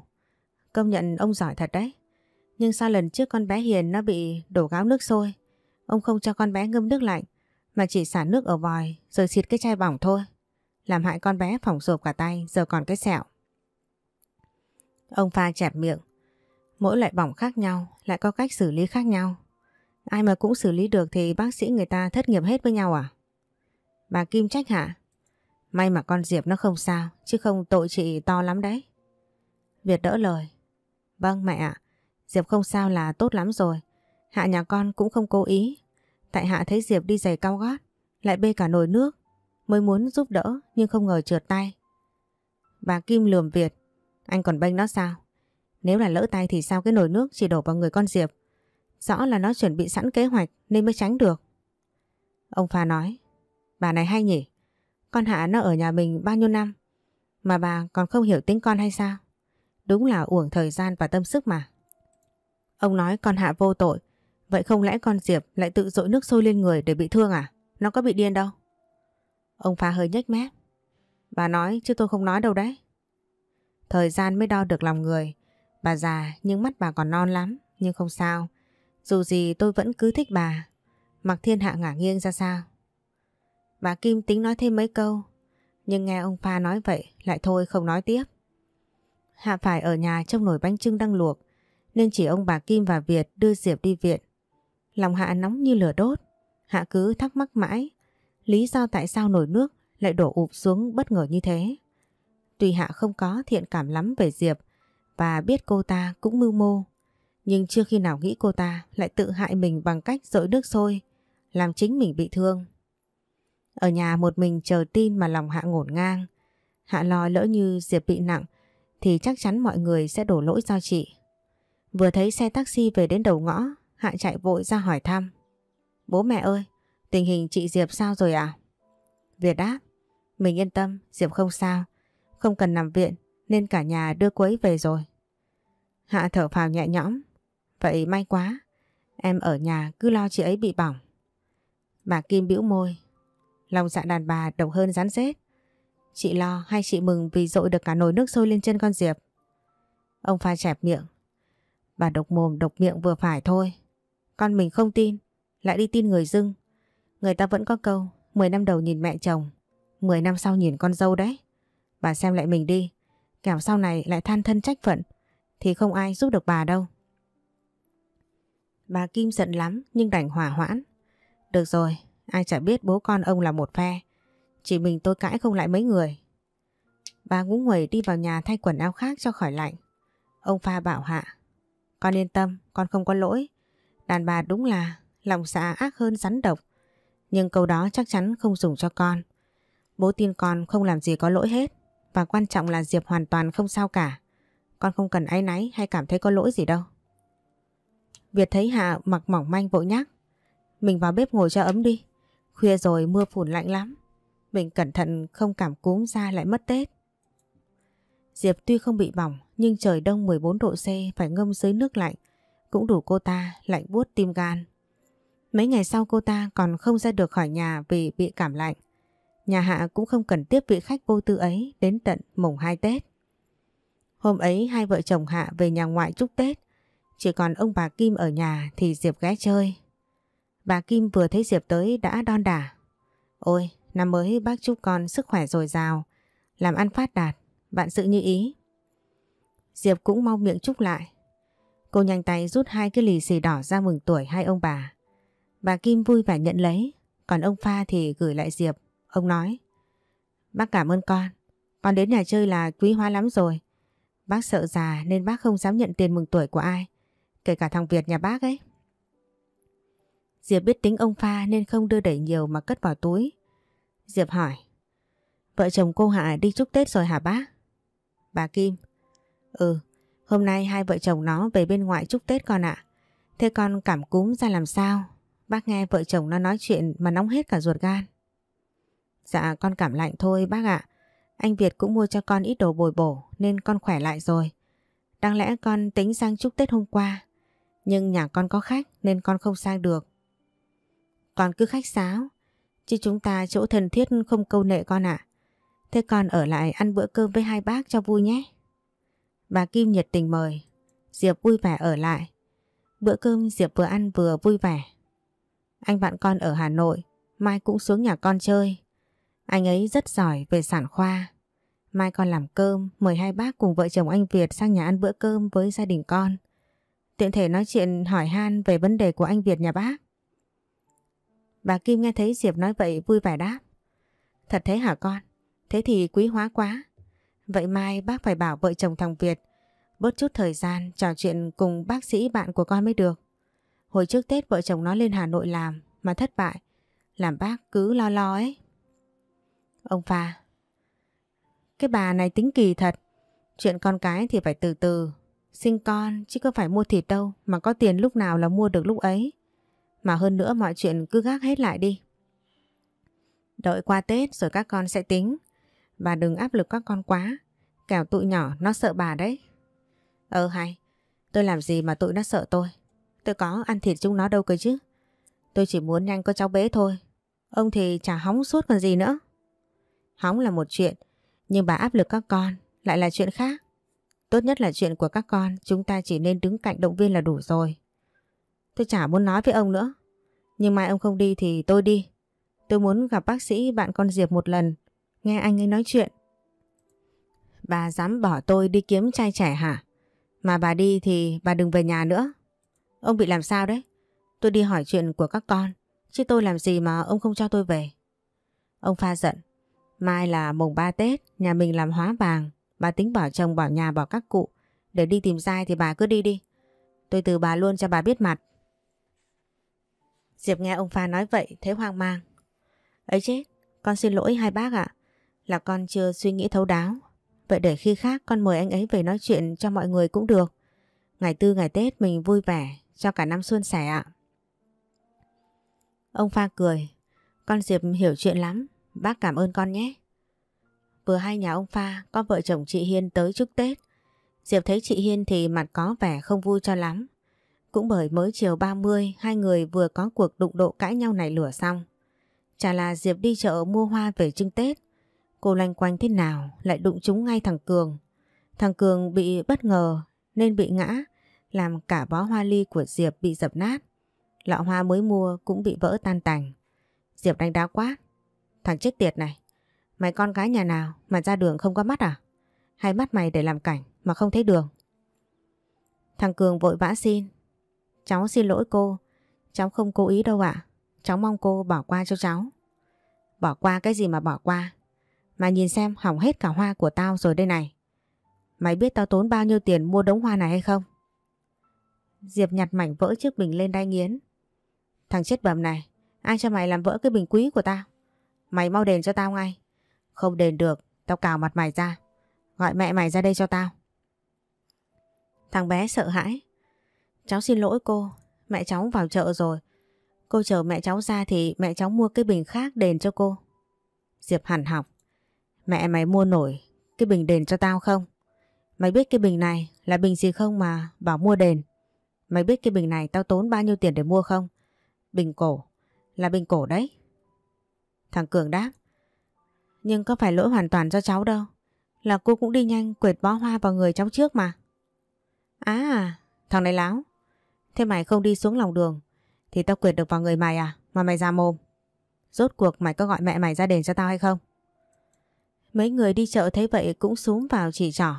Công nhận ông giỏi thật đấy. Nhưng sao lần trước con bé Hiền nó bị đổ gáo nước sôi? Ông không cho con bé ngâm nước lạnh mà chỉ xả nước ở vòi rồi xịt cái chai bỏng thôi. Làm hại con bé phỏng rộp cả tay giờ còn cái sẹo. Ông pha chẹp miệng. Mỗi loại bỏng khác nhau lại có cách xử lý khác nhau. Ai mà cũng xử lý được thì bác sĩ người ta thất nghiệp hết với nhau à? Bà Kim trách hả? May mà con Diệp nó không sao, chứ không tội chị to lắm đấy. Việt đỡ lời. Vâng mẹ ạ, Diệp không sao là tốt lắm rồi. Hạ nhà con cũng không cố ý. Tại Hạ thấy Diệp đi giày cao gót, lại bê cả nồi nước, mới muốn giúp đỡ nhưng không ngờ trượt tay. Bà Kim lườm Việt, anh còn bênh nó sao? Nếu là lỡ tay thì sao cái nồi nước chỉ đổ vào người con Diệp. Rõ là nó chuẩn bị sẵn kế hoạch nên mới tránh được. Ông Phà nói, bà này hay nhỉ? Con Hạ nó ở nhà mình bao nhiêu năm? Mà bà còn không hiểu tính con hay sao? Đúng là uổng thời gian và tâm sức mà. Ông nói con Hạ vô tội. Vậy không lẽ con Diệp lại tự dội nước sôi lên người để bị thương à? Nó có bị điên đâu. Ông Phà hơi nhếch mép. Bà nói chứ tôi không nói đâu đấy. Thời gian mới đo được lòng người. Bà già nhưng mắt bà còn non lắm Nhưng không sao Dù gì tôi vẫn cứ thích bà Mặc thiên hạ ngả nghiêng ra sao Bà Kim tính nói thêm mấy câu Nhưng nghe ông Pha nói vậy Lại thôi không nói tiếp Hạ phải ở nhà trong nồi bánh trưng đang luộc Nên chỉ ông bà Kim và Việt đưa Diệp đi viện Lòng Hạ nóng như lửa đốt Hạ cứ thắc mắc mãi Lý do tại sao nồi nước lại đổ ụp xuống bất ngờ như thế Tuy Hạ không có thiện cảm lắm về Diệp và biết cô ta cũng mưu mô. Nhưng chưa khi nào nghĩ cô ta lại tự hại mình bằng cách dội nước sôi, làm chính mình bị thương. Ở nhà một mình chờ tin mà lòng Hạ ngổn ngang. Hạ lo lỡ như Diệp bị nặng thì chắc chắn mọi người sẽ đổ lỗi cho chị. Vừa thấy xe taxi về đến đầu ngõ, Hạ chạy vội ra hỏi thăm. Bố mẹ ơi, tình hình chị Diệp sao rồi à? Việt đáp, mình yên tâm, Diệp không sao, không cần nằm viện, nên cả nhà đưa cô ấy về rồi. Hạ thở phào nhẹ nhõm. Vậy may quá, em ở nhà cứ lo chị ấy bị bỏng. Bà Kim bĩu môi, lòng dạ đàn bà độc hơn rắn rết. Chị lo hay chị mừng vì dội được cả nồi nước sôi lên chân con Diệp. Ông pha chẹp miệng. Bà độc mồm độc miệng vừa phải thôi. Con mình không tin, lại đi tin người dưng. Người ta vẫn có câu, 10 năm đầu nhìn mẹ chồng, 10 năm sau nhìn con dâu đấy. Bà xem lại mình đi, kẻo sau này lại than thân trách phận thì không ai giúp được bà đâu. Bà Kim giận lắm nhưng đành hỏa hoãn. Được rồi, ai chả biết bố con ông là một phe. Chỉ mình tôi cãi không lại mấy người. Bà ngũ nguẩy đi vào nhà thay quần áo khác cho khỏi lạnh. Ông Pha bảo hạ. Con yên tâm, con không có lỗi. Đàn bà đúng là lòng xã dạ ác hơn rắn độc. Nhưng câu đó chắc chắn không dùng cho con. Bố tin con không làm gì có lỗi hết. Và quan trọng là Diệp hoàn toàn không sao cả. Con không cần áy náy hay cảm thấy có lỗi gì đâu. Việt thấy Hạ mặc mỏng manh vội nhắc. Mình vào bếp ngồi cho ấm đi. Khuya rồi mưa phùn lạnh lắm. Mình cẩn thận không cảm cúm ra lại mất Tết. Diệp tuy không bị bỏng nhưng trời đông 14 độ C phải ngâm dưới nước lạnh cũng đủ cô ta lạnh buốt tim gan. Mấy ngày sau cô ta còn không ra được khỏi nhà vì bị cảm lạnh. Nhà hạ cũng không cần tiếp vị khách vô tư ấy đến tận mùng 2 Tết. Hôm ấy hai vợ chồng Hạ về nhà ngoại chúc Tết. Chỉ còn ông bà Kim ở nhà thì Diệp ghé chơi. Bà Kim vừa thấy Diệp tới đã đon đả. Ôi, năm mới bác chúc con sức khỏe dồi dào, làm ăn phát đạt, bạn sự như ý. Diệp cũng mau miệng chúc lại. Cô nhanh tay rút hai cái lì xì đỏ ra mừng tuổi hai ông bà. Bà Kim vui vẻ nhận lấy, còn ông Pha thì gửi lại Diệp. Ông nói Bác cảm ơn con Con đến nhà chơi là quý hóa lắm rồi Bác sợ già nên bác không dám nhận tiền mừng tuổi của ai Kể cả thằng Việt nhà bác ấy Diệp biết tính ông pha nên không đưa đẩy nhiều mà cất vào túi Diệp hỏi Vợ chồng cô Hạ đi chúc Tết rồi hả bác? Bà Kim Ừ, hôm nay hai vợ chồng nó về bên ngoại chúc Tết con ạ Thế con cảm cúm ra làm sao? Bác nghe vợ chồng nó nói chuyện mà nóng hết cả ruột gan Dạ con cảm lạnh thôi bác ạ. Anh Việt cũng mua cho con ít đồ bồi bổ nên con khỏe lại rồi. Đáng lẽ con tính sang chúc Tết hôm qua. Nhưng nhà con có khách nên con không sang được. Con cứ khách sáo. Chứ chúng ta chỗ thần thiết không câu nệ con ạ. Thế con ở lại ăn bữa cơm với hai bác cho vui nhé. Bà Kim nhiệt tình mời. Diệp vui vẻ ở lại. Bữa cơm Diệp vừa ăn vừa vui vẻ. Anh bạn con ở Hà Nội, mai cũng xuống nhà con chơi. Anh ấy rất giỏi về sản khoa. Mai con làm cơm, mời hai bác cùng vợ chồng anh Việt sang nhà ăn bữa cơm với gia đình con. Tiện thể nói chuyện hỏi han về vấn đề của anh Việt nhà bác. Bà Kim nghe thấy Diệp nói vậy vui vẻ đáp. Thật thế hả con? Thế thì quý hóa quá. Vậy mai bác phải bảo vợ chồng thằng Việt bớt chút thời gian trò chuyện cùng bác sĩ bạn của con mới được. Hồi trước Tết vợ chồng nó lên Hà Nội làm mà thất bại. Làm bác cứ lo lo ấy. Ông pha Cái bà này tính kỳ thật Chuyện con cái thì phải từ từ Sinh con chứ có phải mua thịt đâu Mà có tiền lúc nào là mua được lúc ấy Mà hơn nữa mọi chuyện cứ gác hết lại đi Đợi qua Tết rồi các con sẽ tính Bà đừng áp lực các con quá Kẻo tụi nhỏ nó sợ bà đấy Ờ hay Tôi làm gì mà tụi nó sợ tôi Tôi có ăn thịt chúng nó đâu cơ chứ Tôi chỉ muốn nhanh có cháu bé thôi Ông thì chả hóng suốt còn gì nữa Hóng là một chuyện, nhưng bà áp lực các con lại là chuyện khác. Tốt nhất là chuyện của các con, chúng ta chỉ nên đứng cạnh động viên là đủ rồi. Tôi chả muốn nói với ông nữa. Nhưng mai ông không đi thì tôi đi. Tôi muốn gặp bác sĩ bạn con Diệp một lần, nghe anh ấy nói chuyện. Bà dám bỏ tôi đi kiếm trai trẻ hả? Mà bà đi thì bà đừng về nhà nữa. Ông bị làm sao đấy? Tôi đi hỏi chuyện của các con, chứ tôi làm gì mà ông không cho tôi về. Ông pha giận, Mai là mùng 3 Tết, nhà mình làm hóa vàng. Bà tính bỏ chồng bỏ nhà bỏ các cụ. Để đi tìm dai thì bà cứ đi đi. Tôi từ bà luôn cho bà biết mặt. Diệp nghe ông Pha nói vậy thấy hoang mang. Ấy chết, con xin lỗi hai bác ạ. Là con chưa suy nghĩ thấu đáo. Vậy để khi khác con mời anh ấy về nói chuyện cho mọi người cũng được. Ngày tư ngày Tết mình vui vẻ cho cả năm xuân sẻ ạ. Ông Pha cười. Con Diệp hiểu chuyện lắm. Bác cảm ơn con nhé. Vừa hai nhà ông Pha có vợ chồng chị Hiên tới chúc Tết. Diệp thấy chị Hiên thì mặt có vẻ không vui cho lắm. Cũng bởi mới chiều 30 hai người vừa có cuộc đụng độ cãi nhau này lửa xong. Chả là Diệp đi chợ mua hoa về trưng Tết. Cô lanh quanh thế nào lại đụng chúng ngay thằng Cường. Thằng Cường bị bất ngờ nên bị ngã làm cả bó hoa ly của Diệp bị dập nát. Lọ hoa mới mua cũng bị vỡ tan tành. Diệp đánh đá quát. Thằng chết tiệt này, mày con gái nhà nào mà ra đường không có mắt à? Hay mắt mày để làm cảnh mà không thấy đường? Thằng Cường vội vã xin. Cháu xin lỗi cô, cháu không cố ý đâu ạ. Cháu mong cô bỏ qua cho cháu. Bỏ qua cái gì mà bỏ qua? Mà nhìn xem hỏng hết cả hoa của tao rồi đây này. Mày biết tao tốn bao nhiêu tiền mua đống hoa này hay không? Diệp nhặt mảnh vỡ chiếc bình lên đai nghiến. Thằng chết bầm này, ai cho mày làm vỡ cái bình quý của tao? Mày mau đền cho tao ngay. Không đền được, tao cào mặt mày ra. Gọi mẹ mày ra đây cho tao. Thằng bé sợ hãi. Cháu xin lỗi cô, mẹ cháu vào chợ rồi. Cô chờ mẹ cháu ra thì mẹ cháu mua cái bình khác đền cho cô. Diệp hẳn học. Mẹ mày mua nổi cái bình đền cho tao không? Mày biết cái bình này là bình gì không mà bảo mua đền? Mày biết cái bình này tao tốn bao nhiêu tiền để mua không? Bình cổ. Là bình cổ đấy. Thằng Cường đáp. Nhưng có phải lỗi hoàn toàn cho cháu đâu. Là cô cũng đi nhanh quệt bó hoa vào người cháu trước mà. À, thằng này láo. Thế mày không đi xuống lòng đường thì tao quệt được vào người mày à mà mày ra mồm. Rốt cuộc mày có gọi mẹ mày ra đền cho tao hay không? Mấy người đi chợ thấy vậy cũng xuống vào chỉ trỏ.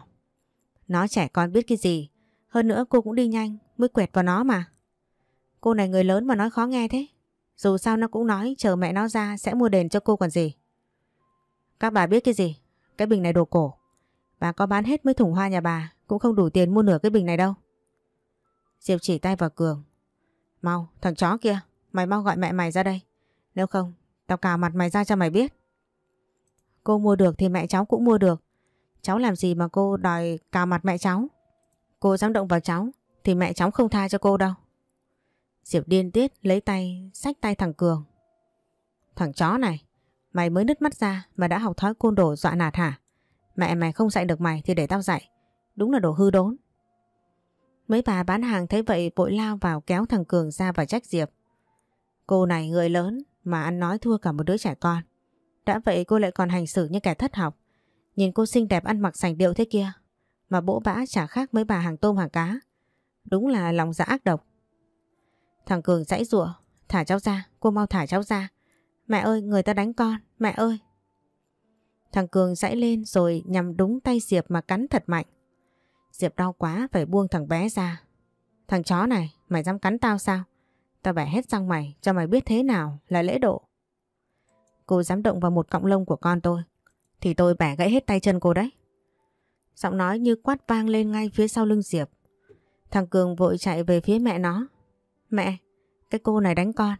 Nó trẻ con biết cái gì. Hơn nữa cô cũng đi nhanh mới quẹt vào nó mà. Cô này người lớn mà nói khó nghe thế. Dù sao nó cũng nói chờ mẹ nó ra sẽ mua đền cho cô còn gì. Các bà biết cái gì? Cái bình này đồ cổ. Bà có bán hết mấy thùng hoa nhà bà cũng không đủ tiền mua nửa cái bình này đâu. Diệp chỉ tay vào Cường. Mau, thằng chó kia, mày mau gọi mẹ mày ra đây. Nếu không, tao cào mặt mày ra cho mày biết. Cô mua được thì mẹ cháu cũng mua được. Cháu làm gì mà cô đòi cào mặt mẹ cháu? Cô dám động vào cháu thì mẹ cháu không tha cho cô đâu. Diệp điên tiết lấy tay, xách tay thằng Cường. Thằng chó này, mày mới nứt mắt ra mà đã học thói côn đồ dọa nạt hả? Mẹ mày không dạy được mày thì để tao dạy. Đúng là đồ hư đốn. Mấy bà bán hàng thấy vậy bội lao vào kéo thằng Cường ra và trách Diệp. Cô này người lớn mà ăn nói thua cả một đứa trẻ con. Đã vậy cô lại còn hành xử như kẻ thất học. Nhìn cô xinh đẹp ăn mặc sành điệu thế kia. Mà bỗ bã chả khác mấy bà hàng tôm hàng cá. Đúng là lòng dạ ác độc. Thằng Cường dãy rủa Thả cháu ra, cô mau thả cháu ra. Mẹ ơi, người ta đánh con, mẹ ơi. Thằng Cường dãy lên rồi nhằm đúng tay Diệp mà cắn thật mạnh. Diệp đau quá phải buông thằng bé ra. Thằng chó này, mày dám cắn tao sao? Tao bẻ hết răng mày cho mày biết thế nào là lễ độ. Cô dám động vào một cọng lông của con tôi thì tôi bẻ gãy hết tay chân cô đấy. Giọng nói như quát vang lên ngay phía sau lưng Diệp. Thằng Cường vội chạy về phía mẹ nó Mẹ, cái cô này đánh con.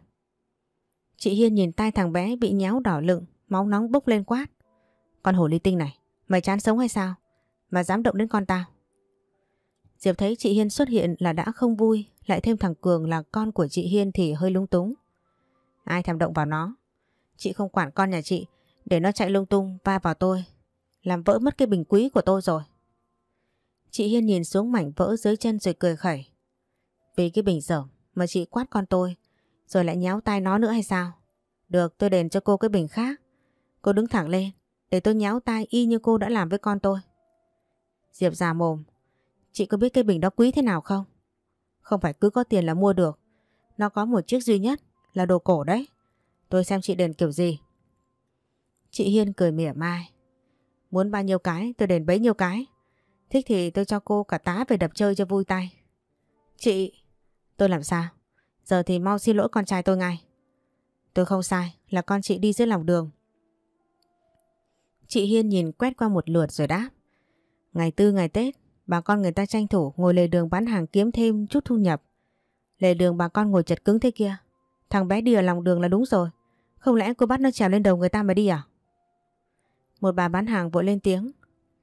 Chị Hiên nhìn tay thằng bé bị nhéo đỏ lựng, máu nóng bốc lên quát. Con hồ ly tinh này, mày chán sống hay sao? Mà dám động đến con tao. Diệp thấy chị Hiên xuất hiện là đã không vui, lại thêm thằng Cường là con của chị Hiên thì hơi lung túng. Ai thèm động vào nó? Chị không quản con nhà chị, để nó chạy lung tung va vào tôi, làm vỡ mất cái bình quý của tôi rồi. Chị Hiên nhìn xuống mảnh vỡ dưới chân rồi cười khẩy. Vì cái bình dởm mà chị quát con tôi rồi lại nhéo tay nó nữa hay sao? Được tôi đền cho cô cái bình khác. Cô đứng thẳng lên để tôi nhéo tay y như cô đã làm với con tôi. Diệp già mồm. Chị có biết cái bình đó quý thế nào không? Không phải cứ có tiền là mua được. Nó có một chiếc duy nhất là đồ cổ đấy. Tôi xem chị đền kiểu gì. Chị Hiên cười mỉa mai. Muốn bao nhiêu cái tôi đền bấy nhiêu cái. Thích thì tôi cho cô cả tá về đập chơi cho vui tay. Chị... Tôi làm sao? Giờ thì mau xin lỗi con trai tôi ngay. Tôi không sai, là con chị đi dưới lòng đường. Chị Hiên nhìn quét qua một lượt rồi đáp. Ngày tư ngày Tết, bà con người ta tranh thủ ngồi lề đường bán hàng kiếm thêm chút thu nhập. Lề đường bà con ngồi chật cứng thế kia. Thằng bé đi ở lòng đường là đúng rồi. Không lẽ cô bắt nó trèo lên đầu người ta mà đi à? Một bà bán hàng vội lên tiếng.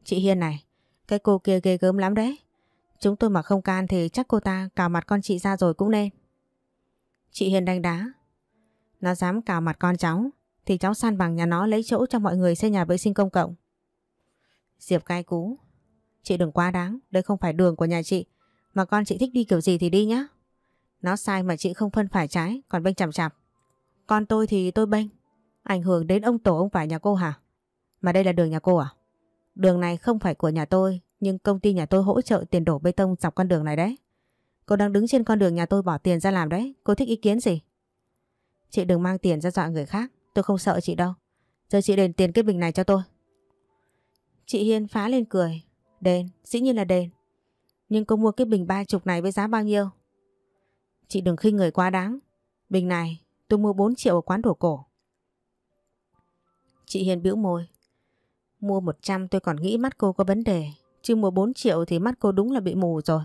Chị Hiên này, cái cô kia ghê gớm lắm đấy. Chúng tôi mà không can thì chắc cô ta cào mặt con chị ra rồi cũng nên. Chị Hiền đánh đá. Nó dám cào mặt con cháu thì cháu san bằng nhà nó lấy chỗ cho mọi người xây nhà vệ sinh công cộng. Diệp cai cú. Chị đừng quá đáng, đây không phải đường của nhà chị. Mà con chị thích đi kiểu gì thì đi nhá. Nó sai mà chị không phân phải trái, còn bênh chằm chạp. Con tôi thì tôi bênh. Ảnh hưởng đến ông tổ ông phải nhà cô hả? Mà đây là đường nhà cô à? Đường này không phải của nhà tôi, nhưng công ty nhà tôi hỗ trợ tiền đổ bê tông dọc con đường này đấy. Cô đang đứng trên con đường nhà tôi bỏ tiền ra làm đấy. Cô thích ý kiến gì? Chị đừng mang tiền ra dọa người khác. Tôi không sợ chị đâu. Giờ chị đền tiền cái bình này cho tôi. Chị Hiên phá lên cười. Đền, dĩ nhiên là đền. Nhưng cô mua cái bình ba chục này với giá bao nhiêu? Chị đừng khinh người quá đáng. Bình này tôi mua 4 triệu ở quán đồ cổ. Chị Hiền bĩu môi. Mua 100 tôi còn nghĩ mắt cô có vấn đề. Chứ mua 4 triệu thì mắt cô đúng là bị mù rồi.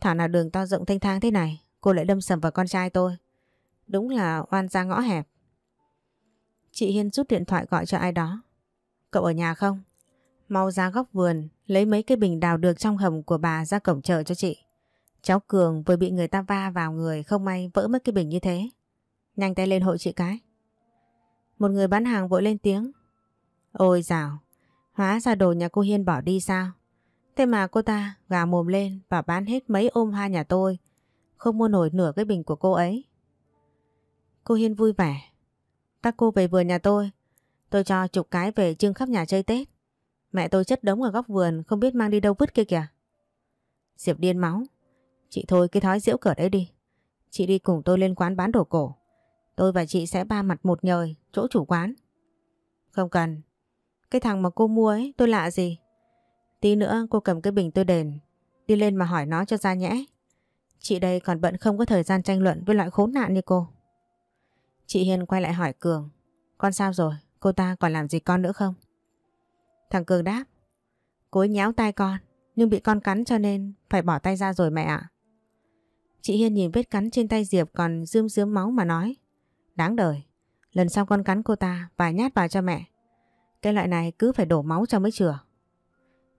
Thảo nào đường to rộng thanh thang thế này, cô lại đâm sầm vào con trai tôi. Đúng là oan ra ngõ hẹp. Chị Hiên rút điện thoại gọi cho ai đó. Cậu ở nhà không? Mau ra góc vườn, lấy mấy cái bình đào được trong hầm của bà ra cổng chợ cho chị. Cháu Cường vừa bị người ta va vào người không may vỡ mất cái bình như thế. Nhanh tay lên hội chị cái. Một người bán hàng vội lên tiếng. Ôi dào, hóa ra đồ nhà cô Hiên bỏ đi sao? Thế mà cô ta gà mồm lên và bán hết mấy ôm hoa nhà tôi. Không mua nổi nửa cái bình của cô ấy. Cô Hiên vui vẻ. Các cô về vườn nhà tôi. Tôi cho chục cái về trưng khắp nhà chơi Tết. Mẹ tôi chất đống ở góc vườn không biết mang đi đâu vứt kia kìa. Diệp điên máu. Chị thôi cái thói diễu cợt đấy đi. Chị đi cùng tôi lên quán bán đồ cổ. Tôi và chị sẽ ba mặt một nhời chỗ chủ quán. Không cần. Cái thằng mà cô mua ấy tôi lạ gì. Tí nữa cô cầm cái bình tôi đền, đi lên mà hỏi nó cho ra nhẽ. Chị đây còn bận không có thời gian tranh luận với loại khốn nạn như cô. Chị Hiền quay lại hỏi Cường, con sao rồi, cô ta còn làm gì con nữa không? Thằng Cường đáp, cô ấy nhéo tay con, nhưng bị con cắn cho nên phải bỏ tay ra rồi mẹ ạ. Chị Hiên nhìn vết cắn trên tay Diệp còn dươm rướm máu mà nói, đáng đời, lần sau con cắn cô ta vài nhát vào cho mẹ. Cái loại này cứ phải đổ máu cho mới chừa.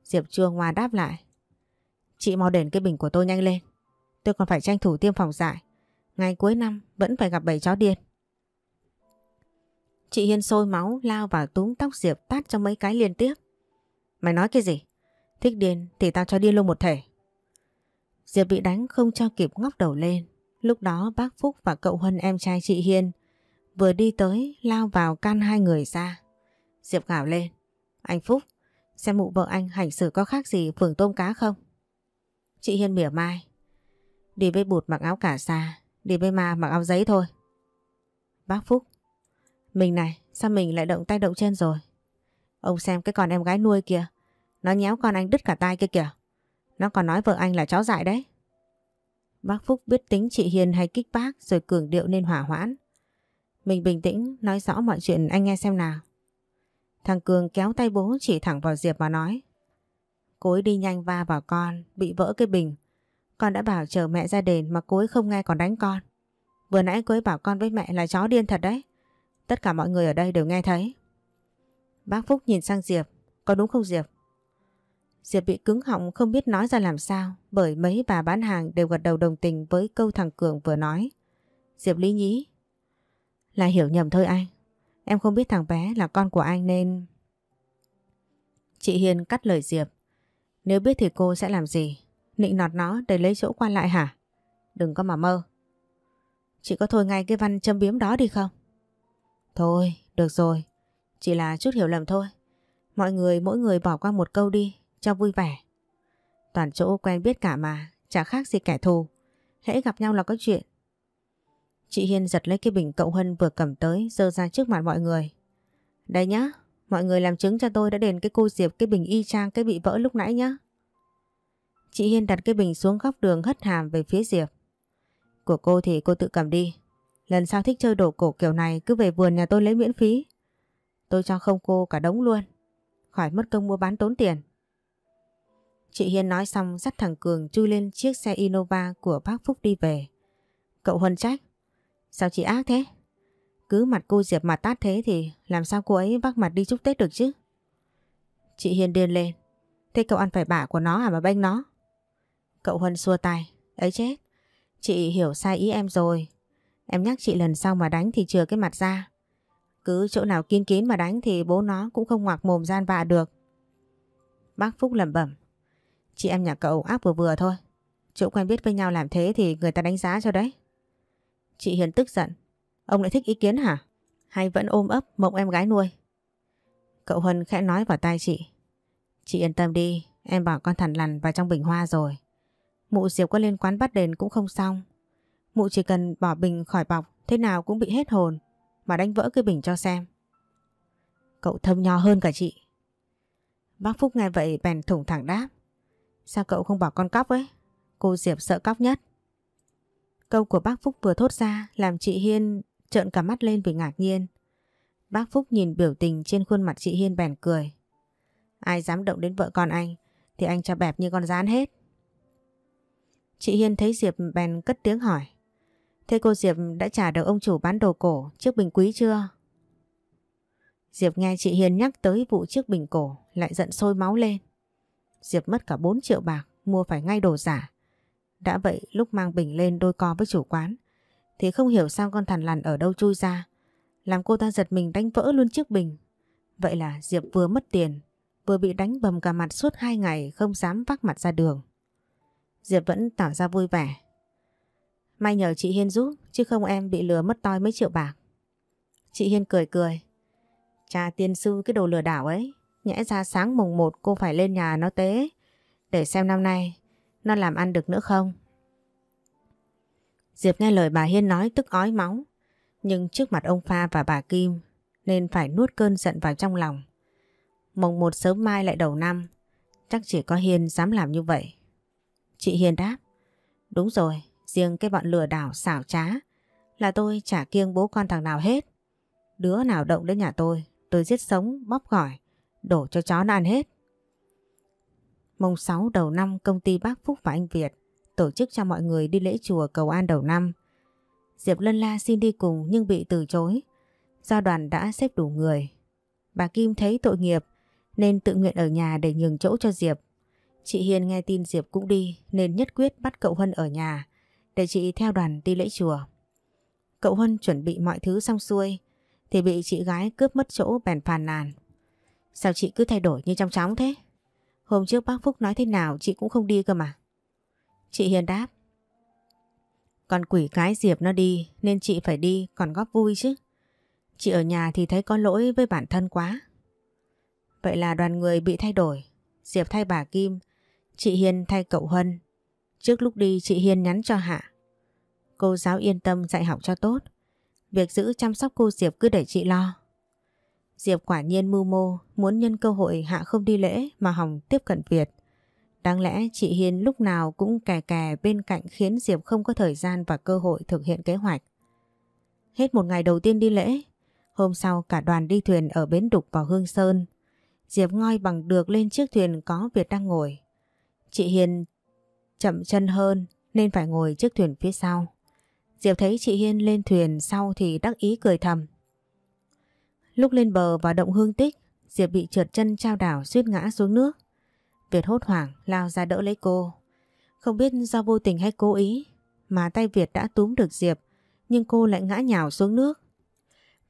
Diệp Trương Hoa đáp lại. Chị mau đền cái bình của tôi nhanh lên. Tôi còn phải tranh thủ tiêm phòng dại. Ngày cuối năm vẫn phải gặp bầy chó điên. Chị Hiên sôi máu lao vào túm tóc Diệp tát cho mấy cái liên tiếp. Mày nói cái gì? Thích điên thì tao cho điên luôn một thể. Diệp bị đánh không cho kịp ngóc đầu lên. Lúc đó bác Phúc và cậu Huân em trai chị Hiên vừa đi tới lao vào can hai người ra. Diệp gào lên. Anh Phúc, Xem mụ vợ anh hành xử có khác gì phường tôm cá không? Chị Hiên mỉa mai. Đi với bụt mặc áo cả xa, đi với ma mặc áo giấy thôi. Bác Phúc. Mình này, sao mình lại động tay động chân rồi? Ông xem cái con em gái nuôi kìa. Nó nhéo con anh đứt cả tay kia kìa. Nó còn nói vợ anh là cháu dại đấy. Bác Phúc biết tính chị Hiền hay kích bác rồi cường điệu nên hỏa hoãn. Mình bình tĩnh nói rõ mọi chuyện anh nghe xem nào. Thằng Cường kéo tay bố chỉ thẳng vào Diệp mà nói. Cô ấy đi nhanh va vào con, bị vỡ cái bình. Con đã bảo chờ mẹ ra đền mà cô ấy không nghe còn đánh con. Vừa nãy cô ấy bảo con với mẹ là chó điên thật đấy. Tất cả mọi người ở đây đều nghe thấy. Bác Phúc nhìn sang Diệp, có đúng không Diệp? Diệp bị cứng họng không biết nói ra làm sao bởi mấy bà bán hàng đều gật đầu đồng tình với câu thằng Cường vừa nói. Diệp lý nhí. Là hiểu nhầm thôi anh, Em không biết thằng bé là con của anh nên... Chị Hiền cắt lời Diệp. Nếu biết thì cô sẽ làm gì? Nịnh nọt nó để lấy chỗ qua lại hả? Đừng có mà mơ. Chị có thôi ngay cái văn châm biếm đó đi không? Thôi, được rồi. Chỉ là chút hiểu lầm thôi. Mọi người mỗi người bỏ qua một câu đi, cho vui vẻ. Toàn chỗ quen biết cả mà, chả khác gì kẻ thù. Hễ gặp nhau là có chuyện, Chị Hiên giật lấy cái bình cậu Hân vừa cầm tới dơ ra trước mặt mọi người. Đây nhá, mọi người làm chứng cho tôi đã đền cái cô Diệp cái bình y chang cái bị vỡ lúc nãy nhá. Chị Hiên đặt cái bình xuống góc đường hất hàm về phía Diệp. Của cô thì cô tự cầm đi. Lần sau thích chơi đồ cổ kiểu này cứ về vườn nhà tôi lấy miễn phí. Tôi cho không cô cả đống luôn. Khỏi mất công mua bán tốn tiền. Chị Hiên nói xong dắt thằng Cường chui lên chiếc xe Innova của bác Phúc đi về. Cậu Huân trách. Sao chị ác thế? Cứ mặt cô Diệp mà tát thế thì làm sao cô ấy vác mặt đi chúc Tết được chứ? Chị Hiền điên lên. Thế cậu ăn phải bả của nó à mà bênh nó? Cậu Huân xua tay. Ấy chết. Chị hiểu sai ý em rồi. Em nhắc chị lần sau mà đánh thì chừa cái mặt ra. Cứ chỗ nào kín kín mà đánh thì bố nó cũng không ngoạc mồm gian vạ được. Bác Phúc lẩm bẩm. Chị em nhà cậu ác vừa vừa thôi. Chỗ quen biết với nhau làm thế thì người ta đánh giá cho đấy. Chị Hiền tức giận. Ông lại thích ý kiến hả? Hay vẫn ôm ấp mộng em gái nuôi? Cậu Huân khẽ nói vào tai chị. Chị yên tâm đi, em bỏ con thằn lằn vào trong bình hoa rồi. Mụ Diệp có lên quán bắt đền cũng không xong. Mụ chỉ cần bỏ bình khỏi bọc thế nào cũng bị hết hồn mà đánh vỡ cái bình cho xem. Cậu thâm nho hơn cả chị. Bác Phúc nghe vậy bèn thủng thẳng đáp. Sao cậu không bỏ con cóc ấy? Cô Diệp sợ cóc nhất. Câu của bác Phúc vừa thốt ra làm chị Hiên trợn cả mắt lên vì ngạc nhiên. Bác Phúc nhìn biểu tình trên khuôn mặt chị Hiên bèn cười. Ai dám động đến vợ con anh thì anh cho bẹp như con rán hết. Chị Hiên thấy Diệp bèn cất tiếng hỏi. Thế cô Diệp đã trả được ông chủ bán đồ cổ chiếc bình quý chưa? Diệp nghe chị Hiên nhắc tới vụ chiếc bình cổ lại giận sôi máu lên. Diệp mất cả 4 triệu bạc mua phải ngay đồ giả. Đã vậy lúc mang bình lên đôi co với chủ quán Thì không hiểu sao con thằn lằn ở đâu chui ra Làm cô ta giật mình đánh vỡ luôn chiếc bình Vậy là Diệp vừa mất tiền Vừa bị đánh bầm cả mặt suốt hai ngày Không dám vác mặt ra đường Diệp vẫn tỏ ra vui vẻ May nhờ chị Hiên giúp Chứ không em bị lừa mất toi mấy triệu bạc Chị Hiên cười cười Cha tiên sư cái đồ lừa đảo ấy Nhẽ ra sáng mùng 1 cô phải lên nhà nó tế Để xem năm nay nó làm ăn được nữa không? Diệp nghe lời bà Hiên nói tức ói máu, nhưng trước mặt ông Pha và bà Kim nên phải nuốt cơn giận vào trong lòng. Mồng một sớm mai lại đầu năm, chắc chỉ có Hiên dám làm như vậy. Chị Hiên đáp, đúng rồi, riêng cái bọn lừa đảo xảo trá là tôi chả kiêng bố con thằng nào hết. Đứa nào động đến nhà tôi, tôi giết sống, bóp gỏi, đổ cho chó nó ăn hết. Mùng 6 đầu năm công ty bác Phúc và Anh Việt tổ chức cho mọi người đi lễ chùa cầu an đầu năm. Diệp Lân La xin đi cùng nhưng bị từ chối. Do đoàn đã xếp đủ người. Bà Kim thấy tội nghiệp nên tự nguyện ở nhà để nhường chỗ cho Diệp. Chị Hiền nghe tin Diệp cũng đi nên nhất quyết bắt cậu Huân ở nhà để chị theo đoàn đi lễ chùa. Cậu Huân chuẩn bị mọi thứ xong xuôi thì bị chị gái cướp mất chỗ bèn phàn nàn. Sao chị cứ thay đổi như trong chóng thế? Hôm trước bác Phúc nói thế nào chị cũng không đi cơ mà. Chị Hiền đáp. Còn quỷ cái Diệp nó đi nên chị phải đi còn góp vui chứ. Chị ở nhà thì thấy có lỗi với bản thân quá. Vậy là đoàn người bị thay đổi. Diệp thay bà Kim, chị Hiền thay cậu Hân. Trước lúc đi chị Hiền nhắn cho Hạ. Cô giáo yên tâm dạy học cho tốt. Việc giữ chăm sóc cô Diệp cứ để chị lo. Diệp quả nhiên mưu mô, muốn nhân cơ hội Hạ không đi lễ mà hỏng tiếp cận Việt. Đáng lẽ chị Hiên lúc nào cũng kè kè bên cạnh khiến Diệp không có thời gian và cơ hội thực hiện kế hoạch. Hết một ngày đầu tiên đi lễ, hôm sau cả đoàn đi thuyền ở Bến Đục vào Hương Sơn. Diệp ngoi bằng được lên chiếc thuyền có Việt đang ngồi. Chị Hiên chậm chân hơn nên phải ngồi chiếc thuyền phía sau. Diệp thấy chị Hiên lên thuyền sau thì đắc ý cười thầm. Lúc lên bờ và động hương tích, Diệp bị trượt chân trao đảo suýt ngã xuống nước. Việt hốt hoảng lao ra đỡ lấy cô. Không biết do vô tình hay cố ý mà tay Việt đã túm được Diệp nhưng cô lại ngã nhào xuống nước.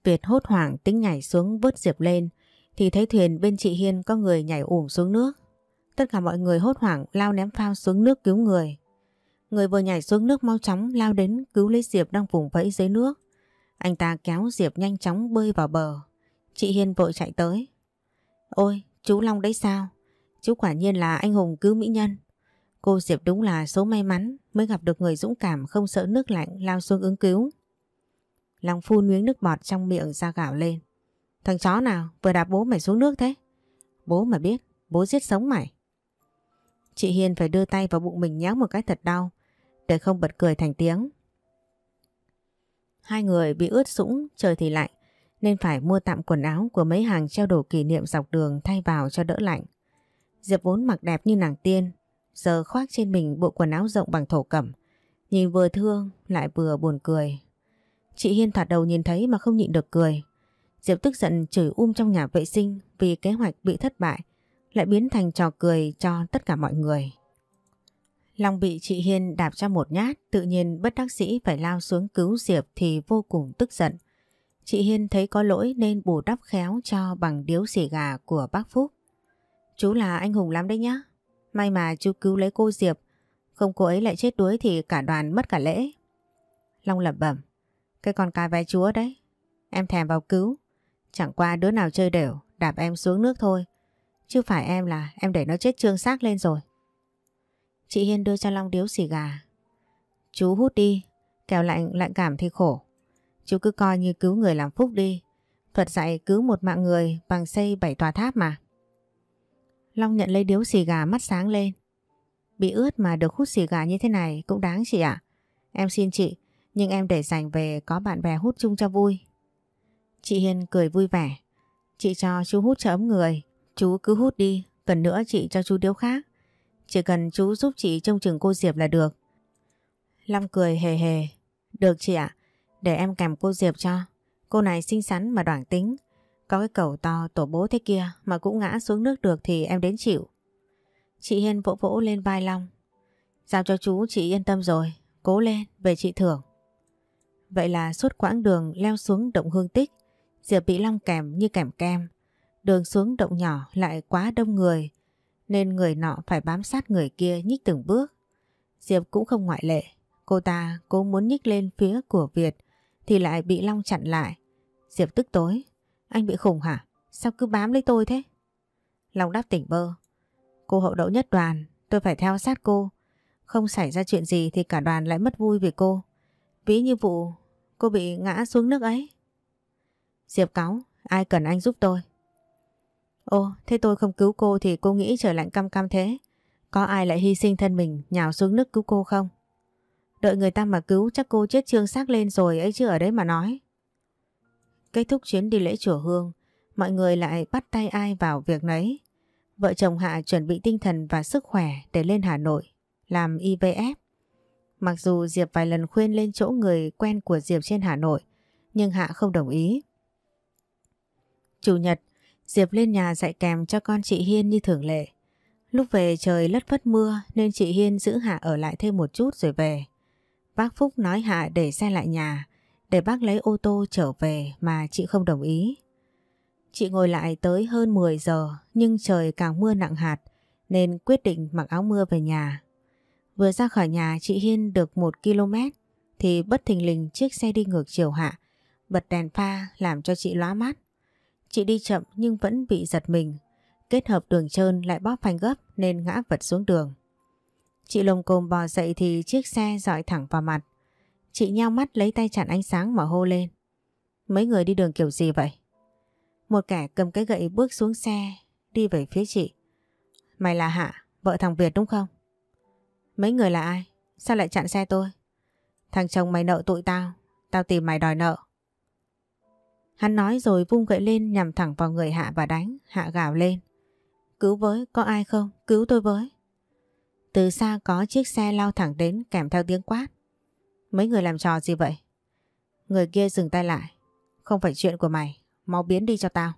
Việt hốt hoảng tính nhảy xuống vớt Diệp lên thì thấy thuyền bên chị Hiên có người nhảy ủm xuống nước. Tất cả mọi người hốt hoảng lao ném phao xuống nước cứu người. Người vừa nhảy xuống nước mau chóng lao đến cứu lấy Diệp đang vùng vẫy dưới nước. Anh ta kéo Diệp nhanh chóng bơi vào bờ. Chị Hiên vội chạy tới. Ôi, chú Long đấy sao? Chú quả nhiên là anh hùng cứu mỹ nhân. Cô Diệp đúng là số may mắn mới gặp được người dũng cảm không sợ nước lạnh lao xuống ứng cứu. Long phun miếng nước bọt trong miệng ra gạo lên. Thằng chó nào vừa đạp bố mày xuống nước thế? Bố mà biết, bố giết sống mày. Chị Hiên phải đưa tay vào bụng mình nhéo một cái thật đau để không bật cười thành tiếng. Hai người bị ướt sũng, trời thì lạnh nên phải mua tạm quần áo của mấy hàng treo đồ kỷ niệm dọc đường thay vào cho đỡ lạnh. Diệp vốn mặc đẹp như nàng tiên, giờ khoác trên mình bộ quần áo rộng bằng thổ cẩm, nhìn vừa thương lại vừa buồn cười. Chị Hiên thoạt đầu nhìn thấy mà không nhịn được cười. Diệp tức giận chửi um trong nhà vệ sinh vì kế hoạch bị thất bại, lại biến thành trò cười cho tất cả mọi người. Long bị chị Hiên đạp cho một nhát, tự nhiên bất đắc sĩ phải lao xuống cứu Diệp thì vô cùng tức giận. Chị Hiên thấy có lỗi nên bù đắp khéo cho bằng điếu xì gà của bác Phúc. Chú là anh hùng lắm đấy nhá. May mà chú cứu lấy cô Diệp. Không cô ấy lại chết đuối thì cả đoàn mất cả lễ. Long lẩm bẩm. Cái con cá vai chúa đấy. Em thèm vào cứu. Chẳng qua đứa nào chơi đều, đạp em xuống nước thôi. Chứ phải em là em để nó chết trương xác lên rồi. Chị Hiên đưa cho Long điếu xì gà. Chú hút đi, kẹo lạnh lạnh cảm thì khổ. Chú cứ coi như cứu người làm phúc đi. Phật dạy cứu một mạng người bằng xây bảy tòa tháp mà. Long nhận lấy điếu xì gà mắt sáng lên. Bị ướt mà được hút xì gà như thế này cũng đáng chị ạ. Em xin chị, nhưng em để dành về có bạn bè hút chung cho vui. Chị Hiền cười vui vẻ. Chị cho chú hút cho ấm người. Chú cứ hút đi, cần nữa chị cho chú điếu khác. Chỉ cần chú giúp chị trông chừng cô Diệp là được. Long cười hề hề. Được chị ạ, à? Để em kèm cô Diệp cho Cô này xinh xắn mà đoảng tính Có cái cầu to tổ bố thế kia Mà cũng ngã xuống nước được thì em đến chịu Chị Hiên vỗ vỗ lên vai Long Giao cho chú chị yên tâm rồi Cố lên về chị thưởng Vậy là suốt quãng đường leo xuống động hương tích Diệp bị Long kèm như kèm kem Đường xuống động nhỏ lại quá đông người Nên người nọ phải bám sát người kia nhích từng bước Diệp cũng không ngoại lệ Cô ta cố muốn nhích lên phía của Việt thì lại bị Long chặn lại. Diệp tức tối. Anh bị khủng hả? Sao cứ bám lấy tôi thế? Long đáp tỉnh bơ. Cô hậu đậu nhất đoàn, tôi phải theo sát cô. Không xảy ra chuyện gì thì cả đoàn lại mất vui vì cô. Ví như vụ cô bị ngã xuống nước ấy. Diệp cáo, ai cần anh giúp tôi? Ô, thế tôi không cứu cô thì cô nghĩ trời lạnh cam cam thế. Có ai lại hy sinh thân mình nhào xuống nước cứu cô không? Đợi người ta mà cứu chắc cô chết trương xác lên rồi ấy chứ ở đấy mà nói. Kết thúc chuyến đi lễ chùa hương, mọi người lại bắt tay ai vào việc nấy. Vợ chồng Hạ chuẩn bị tinh thần và sức khỏe để lên Hà Nội, làm IVF. Mặc dù Diệp vài lần khuyên lên chỗ người quen của Diệp trên Hà Nội, nhưng Hạ không đồng ý. Chủ nhật, Diệp lên nhà dạy kèm cho con chị Hiên như thường lệ. Lúc về trời lất vất mưa nên chị Hiên giữ Hạ ở lại thêm một chút rồi về. Bác Phúc nói Hạ để xe lại nhà, để bác lấy ô tô trở về mà chị không đồng ý. Chị ngồi lại tới hơn 10 giờ nhưng trời càng mưa nặng hạt nên quyết định mặc áo mưa về nhà. Vừa ra khỏi nhà chị Hiên được 1 km thì bất thình lình chiếc xe đi ngược chiều hạ, bật đèn pha làm cho chị lóa mắt. Chị đi chậm nhưng vẫn bị giật mình, kết hợp đường trơn lại bóp phanh gấp nên ngã vật xuống đường. Chị lồng cồm bò dậy thì chiếc xe dọi thẳng vào mặt. Chị nhao mắt lấy tay chặn ánh sáng mà hô lên. Mấy người đi đường kiểu gì vậy? Một kẻ cầm cái gậy bước xuống xe, đi về phía chị. Mày là Hạ, vợ thằng Việt đúng không? Mấy người là ai? Sao lại chặn xe tôi? Thằng chồng mày nợ tụi tao, tao tìm mày đòi nợ. Hắn nói rồi vung gậy lên nhằm thẳng vào người Hạ và đánh, Hạ gào lên. Cứu với, có ai không? Cứu tôi với. Từ xa có chiếc xe lao thẳng đến kèm theo tiếng quát. Mấy người làm trò gì vậy? Người kia dừng tay lại. Không phải chuyện của mày, mau biến đi cho tao.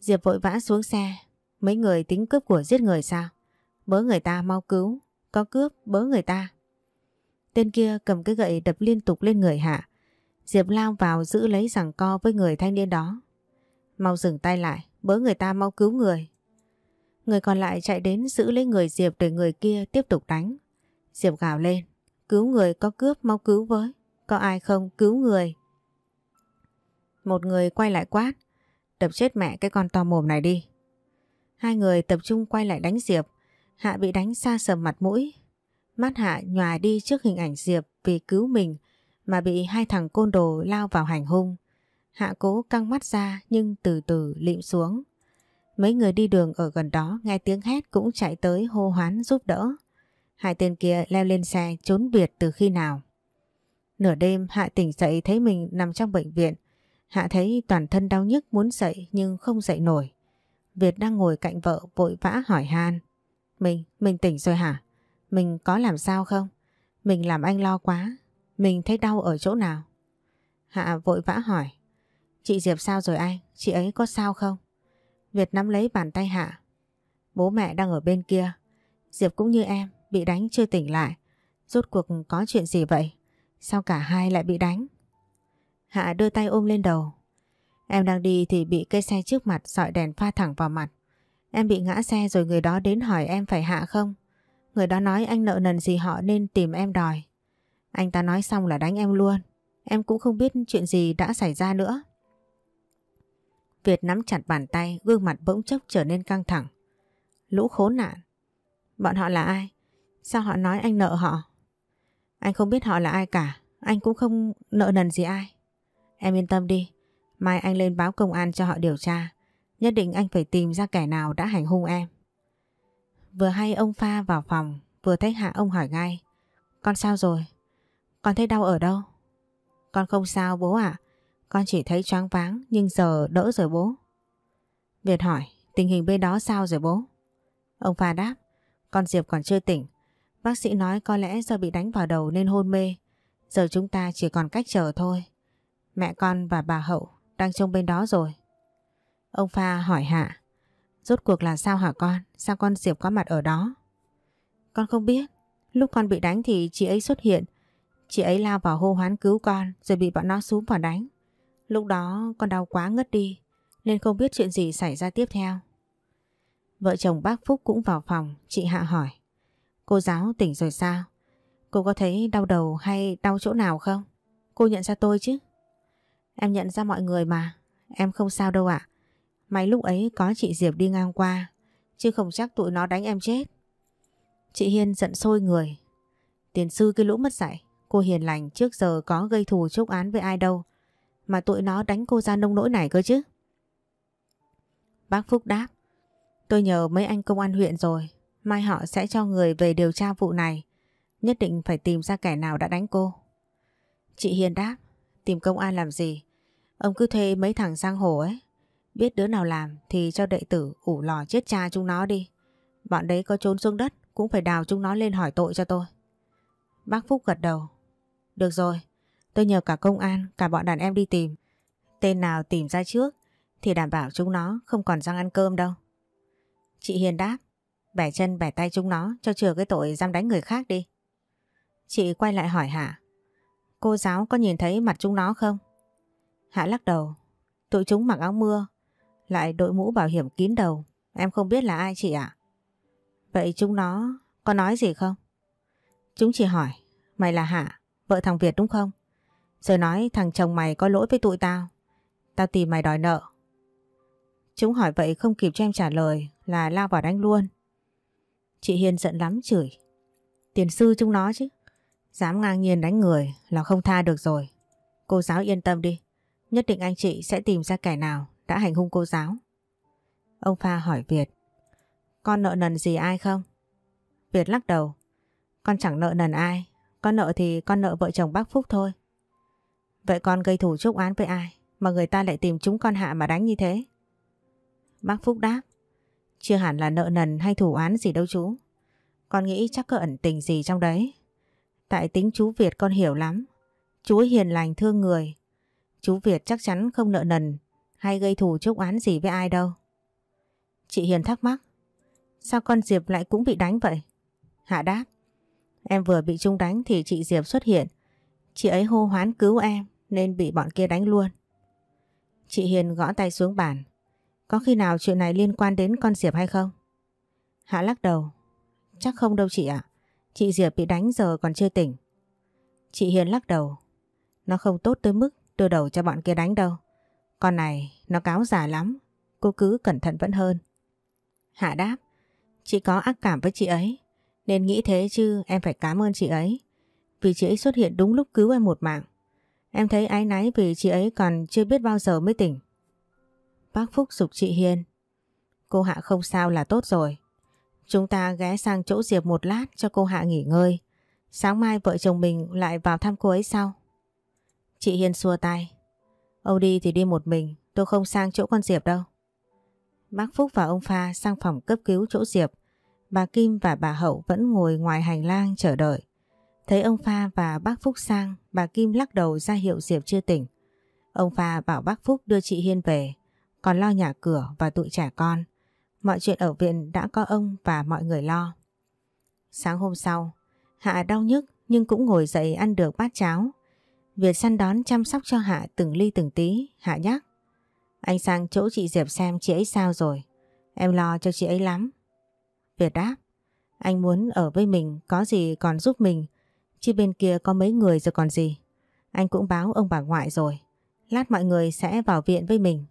Diệp vội vã xuống xe. Mấy người tính cướp của giết người sao? Bớ người ta mau cứu, có cướp bớ người ta. Tên kia cầm cái gậy đập liên tục lên người hạ. Diệp lao vào giữ lấy rằng co với người thanh niên đó. Mau dừng tay lại, bớ người ta mau cứu người, Người còn lại chạy đến giữ lấy người Diệp để người kia tiếp tục đánh. Diệp gào lên, cứu người có cướp mau cứu với, có ai không cứu người. Một người quay lại quát, đập chết mẹ cái con to mồm này đi. Hai người tập trung quay lại đánh Diệp, Hạ bị đánh xa sầm mặt mũi. Mắt Hạ nhòa đi trước hình ảnh Diệp vì cứu mình mà bị hai thằng côn đồ lao vào hành hung. Hạ cố căng mắt ra nhưng từ từ lịm xuống. Mấy người đi đường ở gần đó nghe tiếng hét cũng chạy tới hô hoán giúp đỡ. Hai tên kia leo lên xe trốn biệt từ khi nào. Nửa đêm Hạ tỉnh dậy thấy mình nằm trong bệnh viện. Hạ thấy toàn thân đau nhức muốn dậy nhưng không dậy nổi. Việt đang ngồi cạnh vợ vội vã hỏi Han. Mình, mình tỉnh rồi hả? Mình có làm sao không? Mình làm anh lo quá. Mình thấy đau ở chỗ nào? Hạ vội vã hỏi. Chị Diệp sao rồi anh? Chị ấy có sao không? Việt nắm lấy bàn tay Hạ. Bố mẹ đang ở bên kia. Diệp cũng như em, bị đánh chưa tỉnh lại. Rốt cuộc có chuyện gì vậy? Sao cả hai lại bị đánh? Hạ đưa tay ôm lên đầu. Em đang đi thì bị cây xe trước mặt dọi đèn pha thẳng vào mặt. Em bị ngã xe rồi người đó đến hỏi em phải hạ không? Người đó nói anh nợ nần gì họ nên tìm em đòi. Anh ta nói xong là đánh em luôn. Em cũng không biết chuyện gì đã xảy ra nữa. Việt nắm chặt bàn tay, gương mặt bỗng chốc trở nên căng thẳng. Lũ khốn nạn. Bọn họ là ai? Sao họ nói anh nợ họ? Anh không biết họ là ai cả, anh cũng không nợ nần gì ai. Em yên tâm đi, mai anh lên báo công an cho họ điều tra. Nhất định anh phải tìm ra kẻ nào đã hành hung em. Vừa hay ông Pha vào phòng, vừa thấy Hạ ông hỏi ngay. Con sao rồi? Con thấy đau ở đâu? Con không sao bố ạ, à? Con chỉ thấy choáng váng nhưng giờ đỡ rồi bố. Việt hỏi, tình hình bên đó sao rồi bố? Ông Pha đáp, con Diệp còn chưa tỉnh. Bác sĩ nói có lẽ do bị đánh vào đầu nên hôn mê. Giờ chúng ta chỉ còn cách chờ thôi. Mẹ con và bà Hậu đang trông bên đó rồi. Ông Pha hỏi Hạ, rốt cuộc là sao hả con? Sao con Diệp có mặt ở đó? Con không biết, lúc con bị đánh thì chị ấy xuất hiện. Chị ấy lao vào hô hoán cứu con rồi bị bọn nó xuống vào đánh. Lúc đó con đau quá ngất đi Nên không biết chuyện gì xảy ra tiếp theo Vợ chồng bác Phúc cũng vào phòng Chị Hạ hỏi Cô giáo tỉnh rồi sao Cô có thấy đau đầu hay đau chỗ nào không Cô nhận ra tôi chứ Em nhận ra mọi người mà Em không sao đâu ạ May lúc ấy có chị Diệp đi ngang qua Chứ không chắc tụi nó đánh em chết Chị Hiên giận sôi người Tiền sư cái lũ mất dạy Cô hiền lành trước giờ có gây thù chốc án với ai đâu mà tụi nó đánh cô ra nông nỗi này cơ chứ. Bác Phúc đáp, tôi nhờ mấy anh công an huyện rồi, mai họ sẽ cho người về điều tra vụ này, nhất định phải tìm ra kẻ nào đã đánh cô. Chị Hiền đáp, tìm công an làm gì? Ông cứ thuê mấy thằng sang hồ ấy, biết đứa nào làm thì cho đệ tử ủ lò chết cha chúng nó đi. Bọn đấy có trốn xuống đất cũng phải đào chúng nó lên hỏi tội cho tôi. Bác Phúc gật đầu. Được rồi, Tôi nhờ cả công an, cả bọn đàn em đi tìm. Tên nào tìm ra trước thì đảm bảo chúng nó không còn răng ăn cơm đâu. Chị Hiền đáp, bẻ chân bẻ tay chúng nó cho chừa cái tội giam đánh người khác đi. Chị quay lại hỏi Hạ, cô giáo có nhìn thấy mặt chúng nó không? Hạ lắc đầu, tụi chúng mặc áo mưa, lại đội mũ bảo hiểm kín đầu, em không biết là ai chị ạ. Vậy chúng nó có nói gì không? Chúng chỉ hỏi, mày là Hạ, vợ thằng Việt đúng không? Rồi nói thằng chồng mày có lỗi với tụi tao. Tao tìm mày đòi nợ. Chúng hỏi vậy không kịp cho em trả lời là lao vào đánh luôn. Chị Hiền giận lắm chửi. Tiền sư chúng nó chứ. Dám ngang nhiên đánh người là không tha được rồi. Cô giáo yên tâm đi. Nhất định anh chị sẽ tìm ra kẻ nào đã hành hung cô giáo. Ông Pha hỏi Việt. Con nợ nần gì ai không? Việt lắc đầu. Con chẳng nợ nần ai. Con nợ thì con nợ vợ chồng bác Phúc thôi. Vậy con gây thủ chúc án với ai mà người ta lại tìm chúng con hạ mà đánh như thế? Bác Phúc đáp. Chưa hẳn là nợ nần hay thủ án gì đâu chú. Con nghĩ chắc có ẩn tình gì trong đấy. Tại tính chú Việt con hiểu lắm. Chú hiền lành thương người. Chú Việt chắc chắn không nợ nần hay gây thù chúc án gì với ai đâu. Chị Hiền thắc mắc. Sao con Diệp lại cũng bị đánh vậy? Hạ đáp. Em vừa bị Trung đánh thì chị Diệp xuất hiện. Chị ấy hô hoán cứu em nên bị bọn kia đánh luôn. Chị Hiền gõ tay xuống bàn. Có khi nào chuyện này liên quan đến con Diệp hay không? Hạ lắc đầu. Chắc không đâu chị ạ. Chị Diệp bị đánh giờ còn chưa tỉnh. Chị Hiền lắc đầu. Nó không tốt tới mức đưa đầu cho bọn kia đánh đâu. Con này nó cáo giả lắm. Cô cứ cẩn thận vẫn hơn. Hạ đáp. Chị có ác cảm với chị ấy. Nên nghĩ thế chứ em phải cảm ơn chị ấy. Vì chị ấy xuất hiện đúng lúc cứu em một mạng. Em thấy ái náy vì chị ấy còn chưa biết bao giờ mới tỉnh. Bác Phúc dục chị hiên. Cô Hạ không sao là tốt rồi. Chúng ta ghé sang chỗ Diệp một lát cho cô Hạ nghỉ ngơi. Sáng mai vợ chồng mình lại vào thăm cô ấy sau. Chị hiên xua tay. Âu đi thì đi một mình, tôi không sang chỗ con Diệp đâu. Bác Phúc và ông Pha sang phòng cấp cứu chỗ Diệp. Bà Kim và bà Hậu vẫn ngồi ngoài hành lang chờ đợi. Thấy ông Pha và bác Phúc sang, Bà Kim lắc đầu ra hiệu Diệp chưa tỉnh. Ông Pha bảo bác Phúc đưa chị Hiên về, còn lo nhà cửa và tụi trẻ con. Mọi chuyện ở viện đã có ông và mọi người lo. Sáng hôm sau, Hạ đau nhức nhưng cũng ngồi dậy ăn được bát cháo. Việt săn đón chăm sóc cho Hạ từng ly từng tí, Hạ nhắc. Anh sang chỗ chị Diệp xem chị ấy sao rồi. Em lo cho chị ấy lắm. Việt đáp. Anh muốn ở với mình có gì còn giúp mình Chứ bên kia có mấy người rồi còn gì. Anh cũng báo ông bà ngoại rồi. Lát mọi người sẽ vào viện với mình.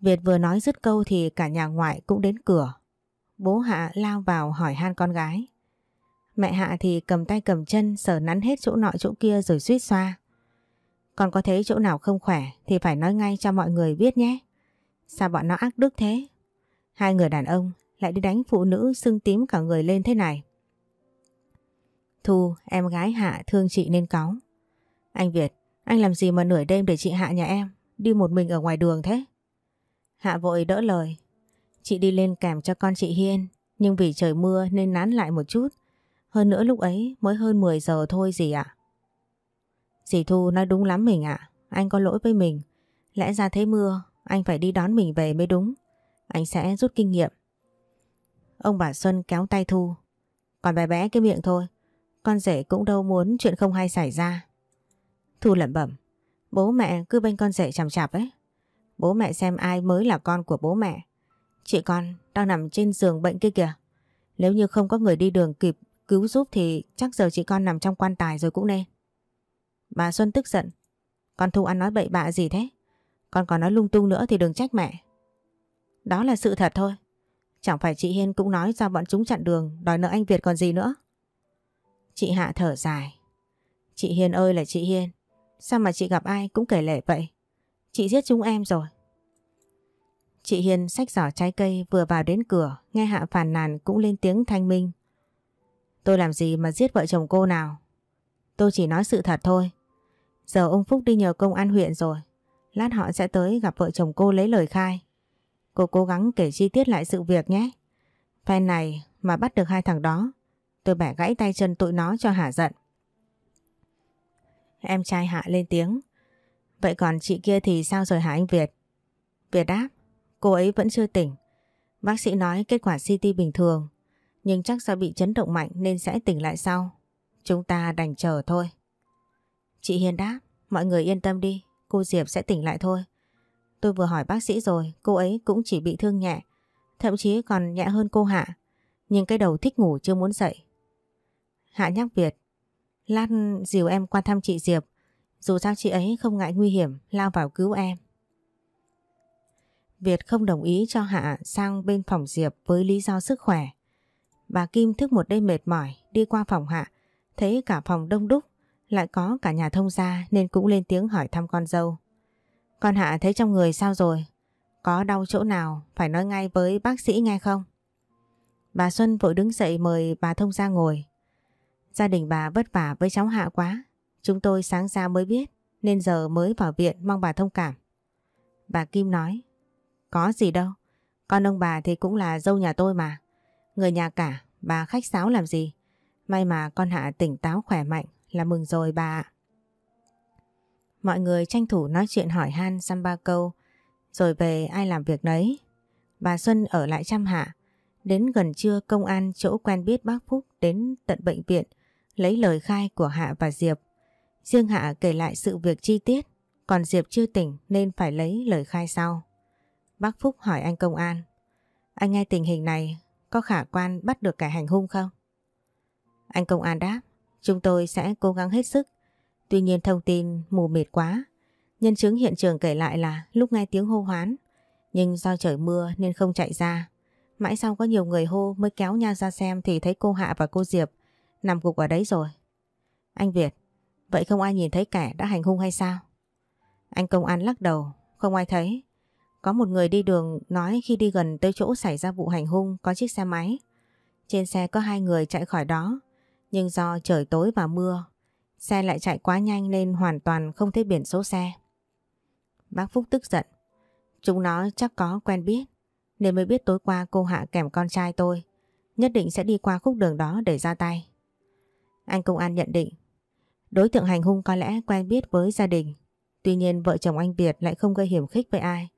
Việt vừa nói dứt câu thì cả nhà ngoại cũng đến cửa. Bố Hạ lao vào hỏi han con gái. Mẹ Hạ thì cầm tay cầm chân sờ nắn hết chỗ nọ chỗ kia rồi suýt xoa. Còn có thấy chỗ nào không khỏe thì phải nói ngay cho mọi người biết nhé. Sao bọn nó ác đức thế? Hai người đàn ông lại đi đánh phụ nữ sưng tím cả người lên thế này. Thu, em gái Hạ thương chị nên cáu. Anh Việt, anh làm gì mà nửa đêm để chị Hạ nhà em, đi một mình ở ngoài đường thế? Hạ vội đỡ lời. Chị đi lên kèm cho con chị Hiên, nhưng vì trời mưa nên nán lại một chút. Hơn nữa lúc ấy mới hơn 10 giờ thôi gì ạ. À? Dì Thu nói đúng lắm mình ạ, anh có lỗi với mình. Lẽ ra thấy mưa, anh phải đi đón mình về mới đúng. Anh sẽ rút kinh nghiệm. Ông bà Xuân kéo tay Thu. Còn bé bé cái miệng thôi, con rể cũng đâu muốn chuyện không hay xảy ra. Thu lẩm bẩm, bố mẹ cứ bên con rể chằm chạp ấy. Bố mẹ xem ai mới là con của bố mẹ. Chị con đang nằm trên giường bệnh kia kìa. Nếu như không có người đi đường kịp cứu giúp thì chắc giờ chị con nằm trong quan tài rồi cũng nên. Bà Xuân tức giận. Con Thu ăn nói bậy bạ gì thế? Con còn nói lung tung nữa thì đừng trách mẹ. Đó là sự thật thôi. Chẳng phải chị Hiên cũng nói ra bọn chúng chặn đường đòi nợ anh Việt còn gì nữa. Chị Hạ thở dài. Chị Hiền ơi là chị Hiền. Sao mà chị gặp ai cũng kể lệ vậy? Chị giết chúng em rồi. Chị Hiền xách giỏ trái cây vừa vào đến cửa, nghe Hạ phàn nàn cũng lên tiếng thanh minh. Tôi làm gì mà giết vợ chồng cô nào? Tôi chỉ nói sự thật thôi. Giờ ông Phúc đi nhờ công an huyện rồi. Lát họ sẽ tới gặp vợ chồng cô lấy lời khai. Cô cố gắng kể chi tiết lại sự việc nhé. Phen này mà bắt được hai thằng đó Tôi bẻ gãy tay chân tụi nó cho hả giận. Em trai Hạ lên tiếng. Vậy còn chị kia thì sao rồi hả anh Việt? Việt đáp, cô ấy vẫn chưa tỉnh. Bác sĩ nói kết quả CT bình thường, nhưng chắc do bị chấn động mạnh nên sẽ tỉnh lại sau. Chúng ta đành chờ thôi. Chị Hiền đáp, mọi người yên tâm đi, cô Diệp sẽ tỉnh lại thôi. Tôi vừa hỏi bác sĩ rồi, cô ấy cũng chỉ bị thương nhẹ, thậm chí còn nhẹ hơn cô Hạ. Nhưng cái đầu thích ngủ chưa muốn dậy Hạ Nhắc Việt Lát dìu em qua thăm chị Diệp Dù sao chị ấy không ngại nguy hiểm Lao vào cứu em Việt không đồng ý cho Hạ sang bên phòng Diệp với lý do sức khỏe. Bà Kim thức một đêm mệt mỏi đi qua phòng Hạ, thấy cả phòng đông đúc, lại có cả nhà thông gia nên cũng lên tiếng hỏi thăm con dâu. Con Hạ thấy trong người sao rồi? Có đau chỗ nào phải nói ngay với bác sĩ nghe không? Bà Xuân vội đứng dậy mời bà thông gia ngồi. Gia đình bà vất vả với cháu Hạ quá. Chúng tôi sáng ra mới biết nên giờ mới vào viện mong bà thông cảm. Bà Kim nói Có gì đâu, con ông bà thì cũng là dâu nhà tôi mà. Người nhà cả, bà khách sáo làm gì? May mà con Hạ tỉnh táo khỏe mạnh là mừng rồi bà ạ. Mọi người tranh thủ nói chuyện hỏi han xăm ba câu Rồi về ai làm việc đấy Bà Xuân ở lại chăm hạ Đến gần trưa công an chỗ quen biết bác Phúc đến tận bệnh viện lấy lời khai của Hạ và Diệp. Riêng Hạ kể lại sự việc chi tiết, còn Diệp chưa tỉnh nên phải lấy lời khai sau. Bác Phúc hỏi anh công an, anh nghe tình hình này có khả quan bắt được cả hành hung không? Anh công an đáp, chúng tôi sẽ cố gắng hết sức. Tuy nhiên thông tin mù mịt quá. Nhân chứng hiện trường kể lại là lúc nghe tiếng hô hoán, nhưng do trời mưa nên không chạy ra. Mãi sau có nhiều người hô mới kéo nha ra xem thì thấy cô Hạ và cô Diệp Nằm gục ở đấy rồi. Anh Việt, vậy không ai nhìn thấy kẻ đã hành hung hay sao? Anh công an lắc đầu, không ai thấy. Có một người đi đường nói khi đi gần tới chỗ xảy ra vụ hành hung có chiếc xe máy. Trên xe có hai người chạy khỏi đó, nhưng do trời tối và mưa, xe lại chạy quá nhanh nên hoàn toàn không thấy biển số xe. Bác Phúc tức giận. Chúng nó chắc có quen biết, nên mới biết tối qua cô Hạ kèm con trai tôi. Nhất định sẽ đi qua khúc đường đó để ra tay. Anh công an nhận định đối tượng hành hung có lẽ quen biết với gia đình. Tuy nhiên vợ chồng anh Việt lại không gây hiểm khích với ai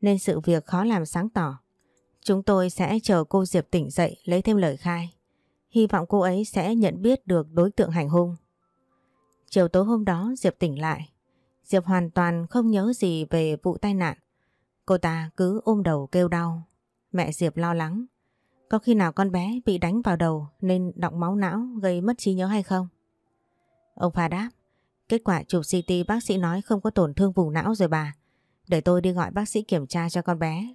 nên sự việc khó làm sáng tỏ. Chúng tôi sẽ chờ cô Diệp tỉnh dậy lấy thêm lời khai. Hy vọng cô ấy sẽ nhận biết được đối tượng hành hung. Chiều tối hôm đó Diệp tỉnh lại. Diệp hoàn toàn không nhớ gì về vụ tai nạn. Cô ta cứ ôm đầu kêu đau. Mẹ Diệp lo lắng. Có khi nào con bé bị đánh vào đầu nên đọng máu não gây mất trí nhớ hay không? Ông Phà đáp, kết quả chụp CT bác sĩ nói không có tổn thương vùng não rồi bà. Để tôi đi gọi bác sĩ kiểm tra cho con bé.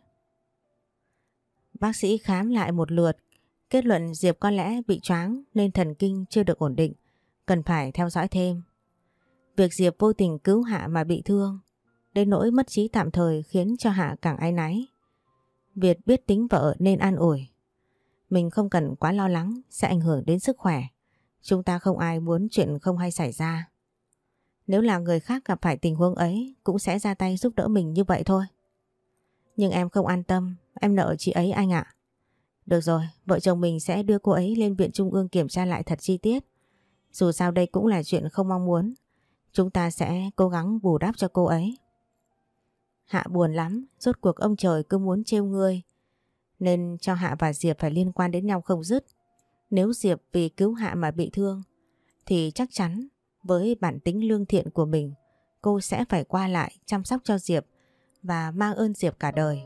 Bác sĩ khám lại một lượt, kết luận Diệp có lẽ bị choáng nên thần kinh chưa được ổn định, cần phải theo dõi thêm. Việc Diệp vô tình cứu Hạ mà bị thương, đến nỗi mất trí tạm thời khiến cho Hạ càng áy náy. Việt biết tính vợ nên an ủi. Mình không cần quá lo lắng sẽ ảnh hưởng đến sức khỏe. Chúng ta không ai muốn chuyện không hay xảy ra. Nếu là người khác gặp phải tình huống ấy cũng sẽ ra tay giúp đỡ mình như vậy thôi. Nhưng em không an tâm, em nợ chị ấy anh ạ. Được rồi, vợ chồng mình sẽ đưa cô ấy lên viện trung ương kiểm tra lại thật chi tiết. Dù sao đây cũng là chuyện không mong muốn. Chúng ta sẽ cố gắng bù đắp cho cô ấy. Hạ buồn lắm, rốt cuộc ông trời cứ muốn trêu ngươi nên cho Hạ và Diệp phải liên quan đến nhau không dứt. Nếu Diệp vì cứu Hạ mà bị thương thì chắc chắn với bản tính lương thiện của mình cô sẽ phải qua lại chăm sóc cho Diệp và mang ơn Diệp cả đời.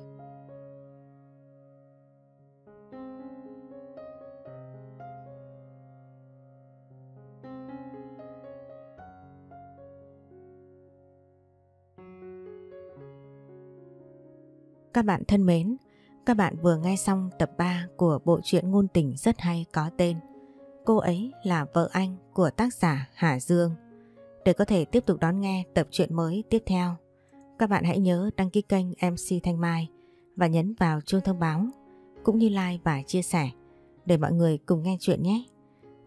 Các bạn thân mến, các bạn vừa nghe xong tập 3 của bộ truyện ngôn tình rất hay có tên Cô ấy là vợ anh của tác giả Hà Dương. Để có thể tiếp tục đón nghe tập truyện mới tiếp theo, các bạn hãy nhớ đăng ký kênh MC Thanh Mai và nhấn vào chuông thông báo cũng như like và chia sẻ để mọi người cùng nghe chuyện nhé.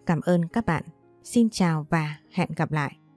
Cảm ơn các bạn. Xin chào và hẹn gặp lại.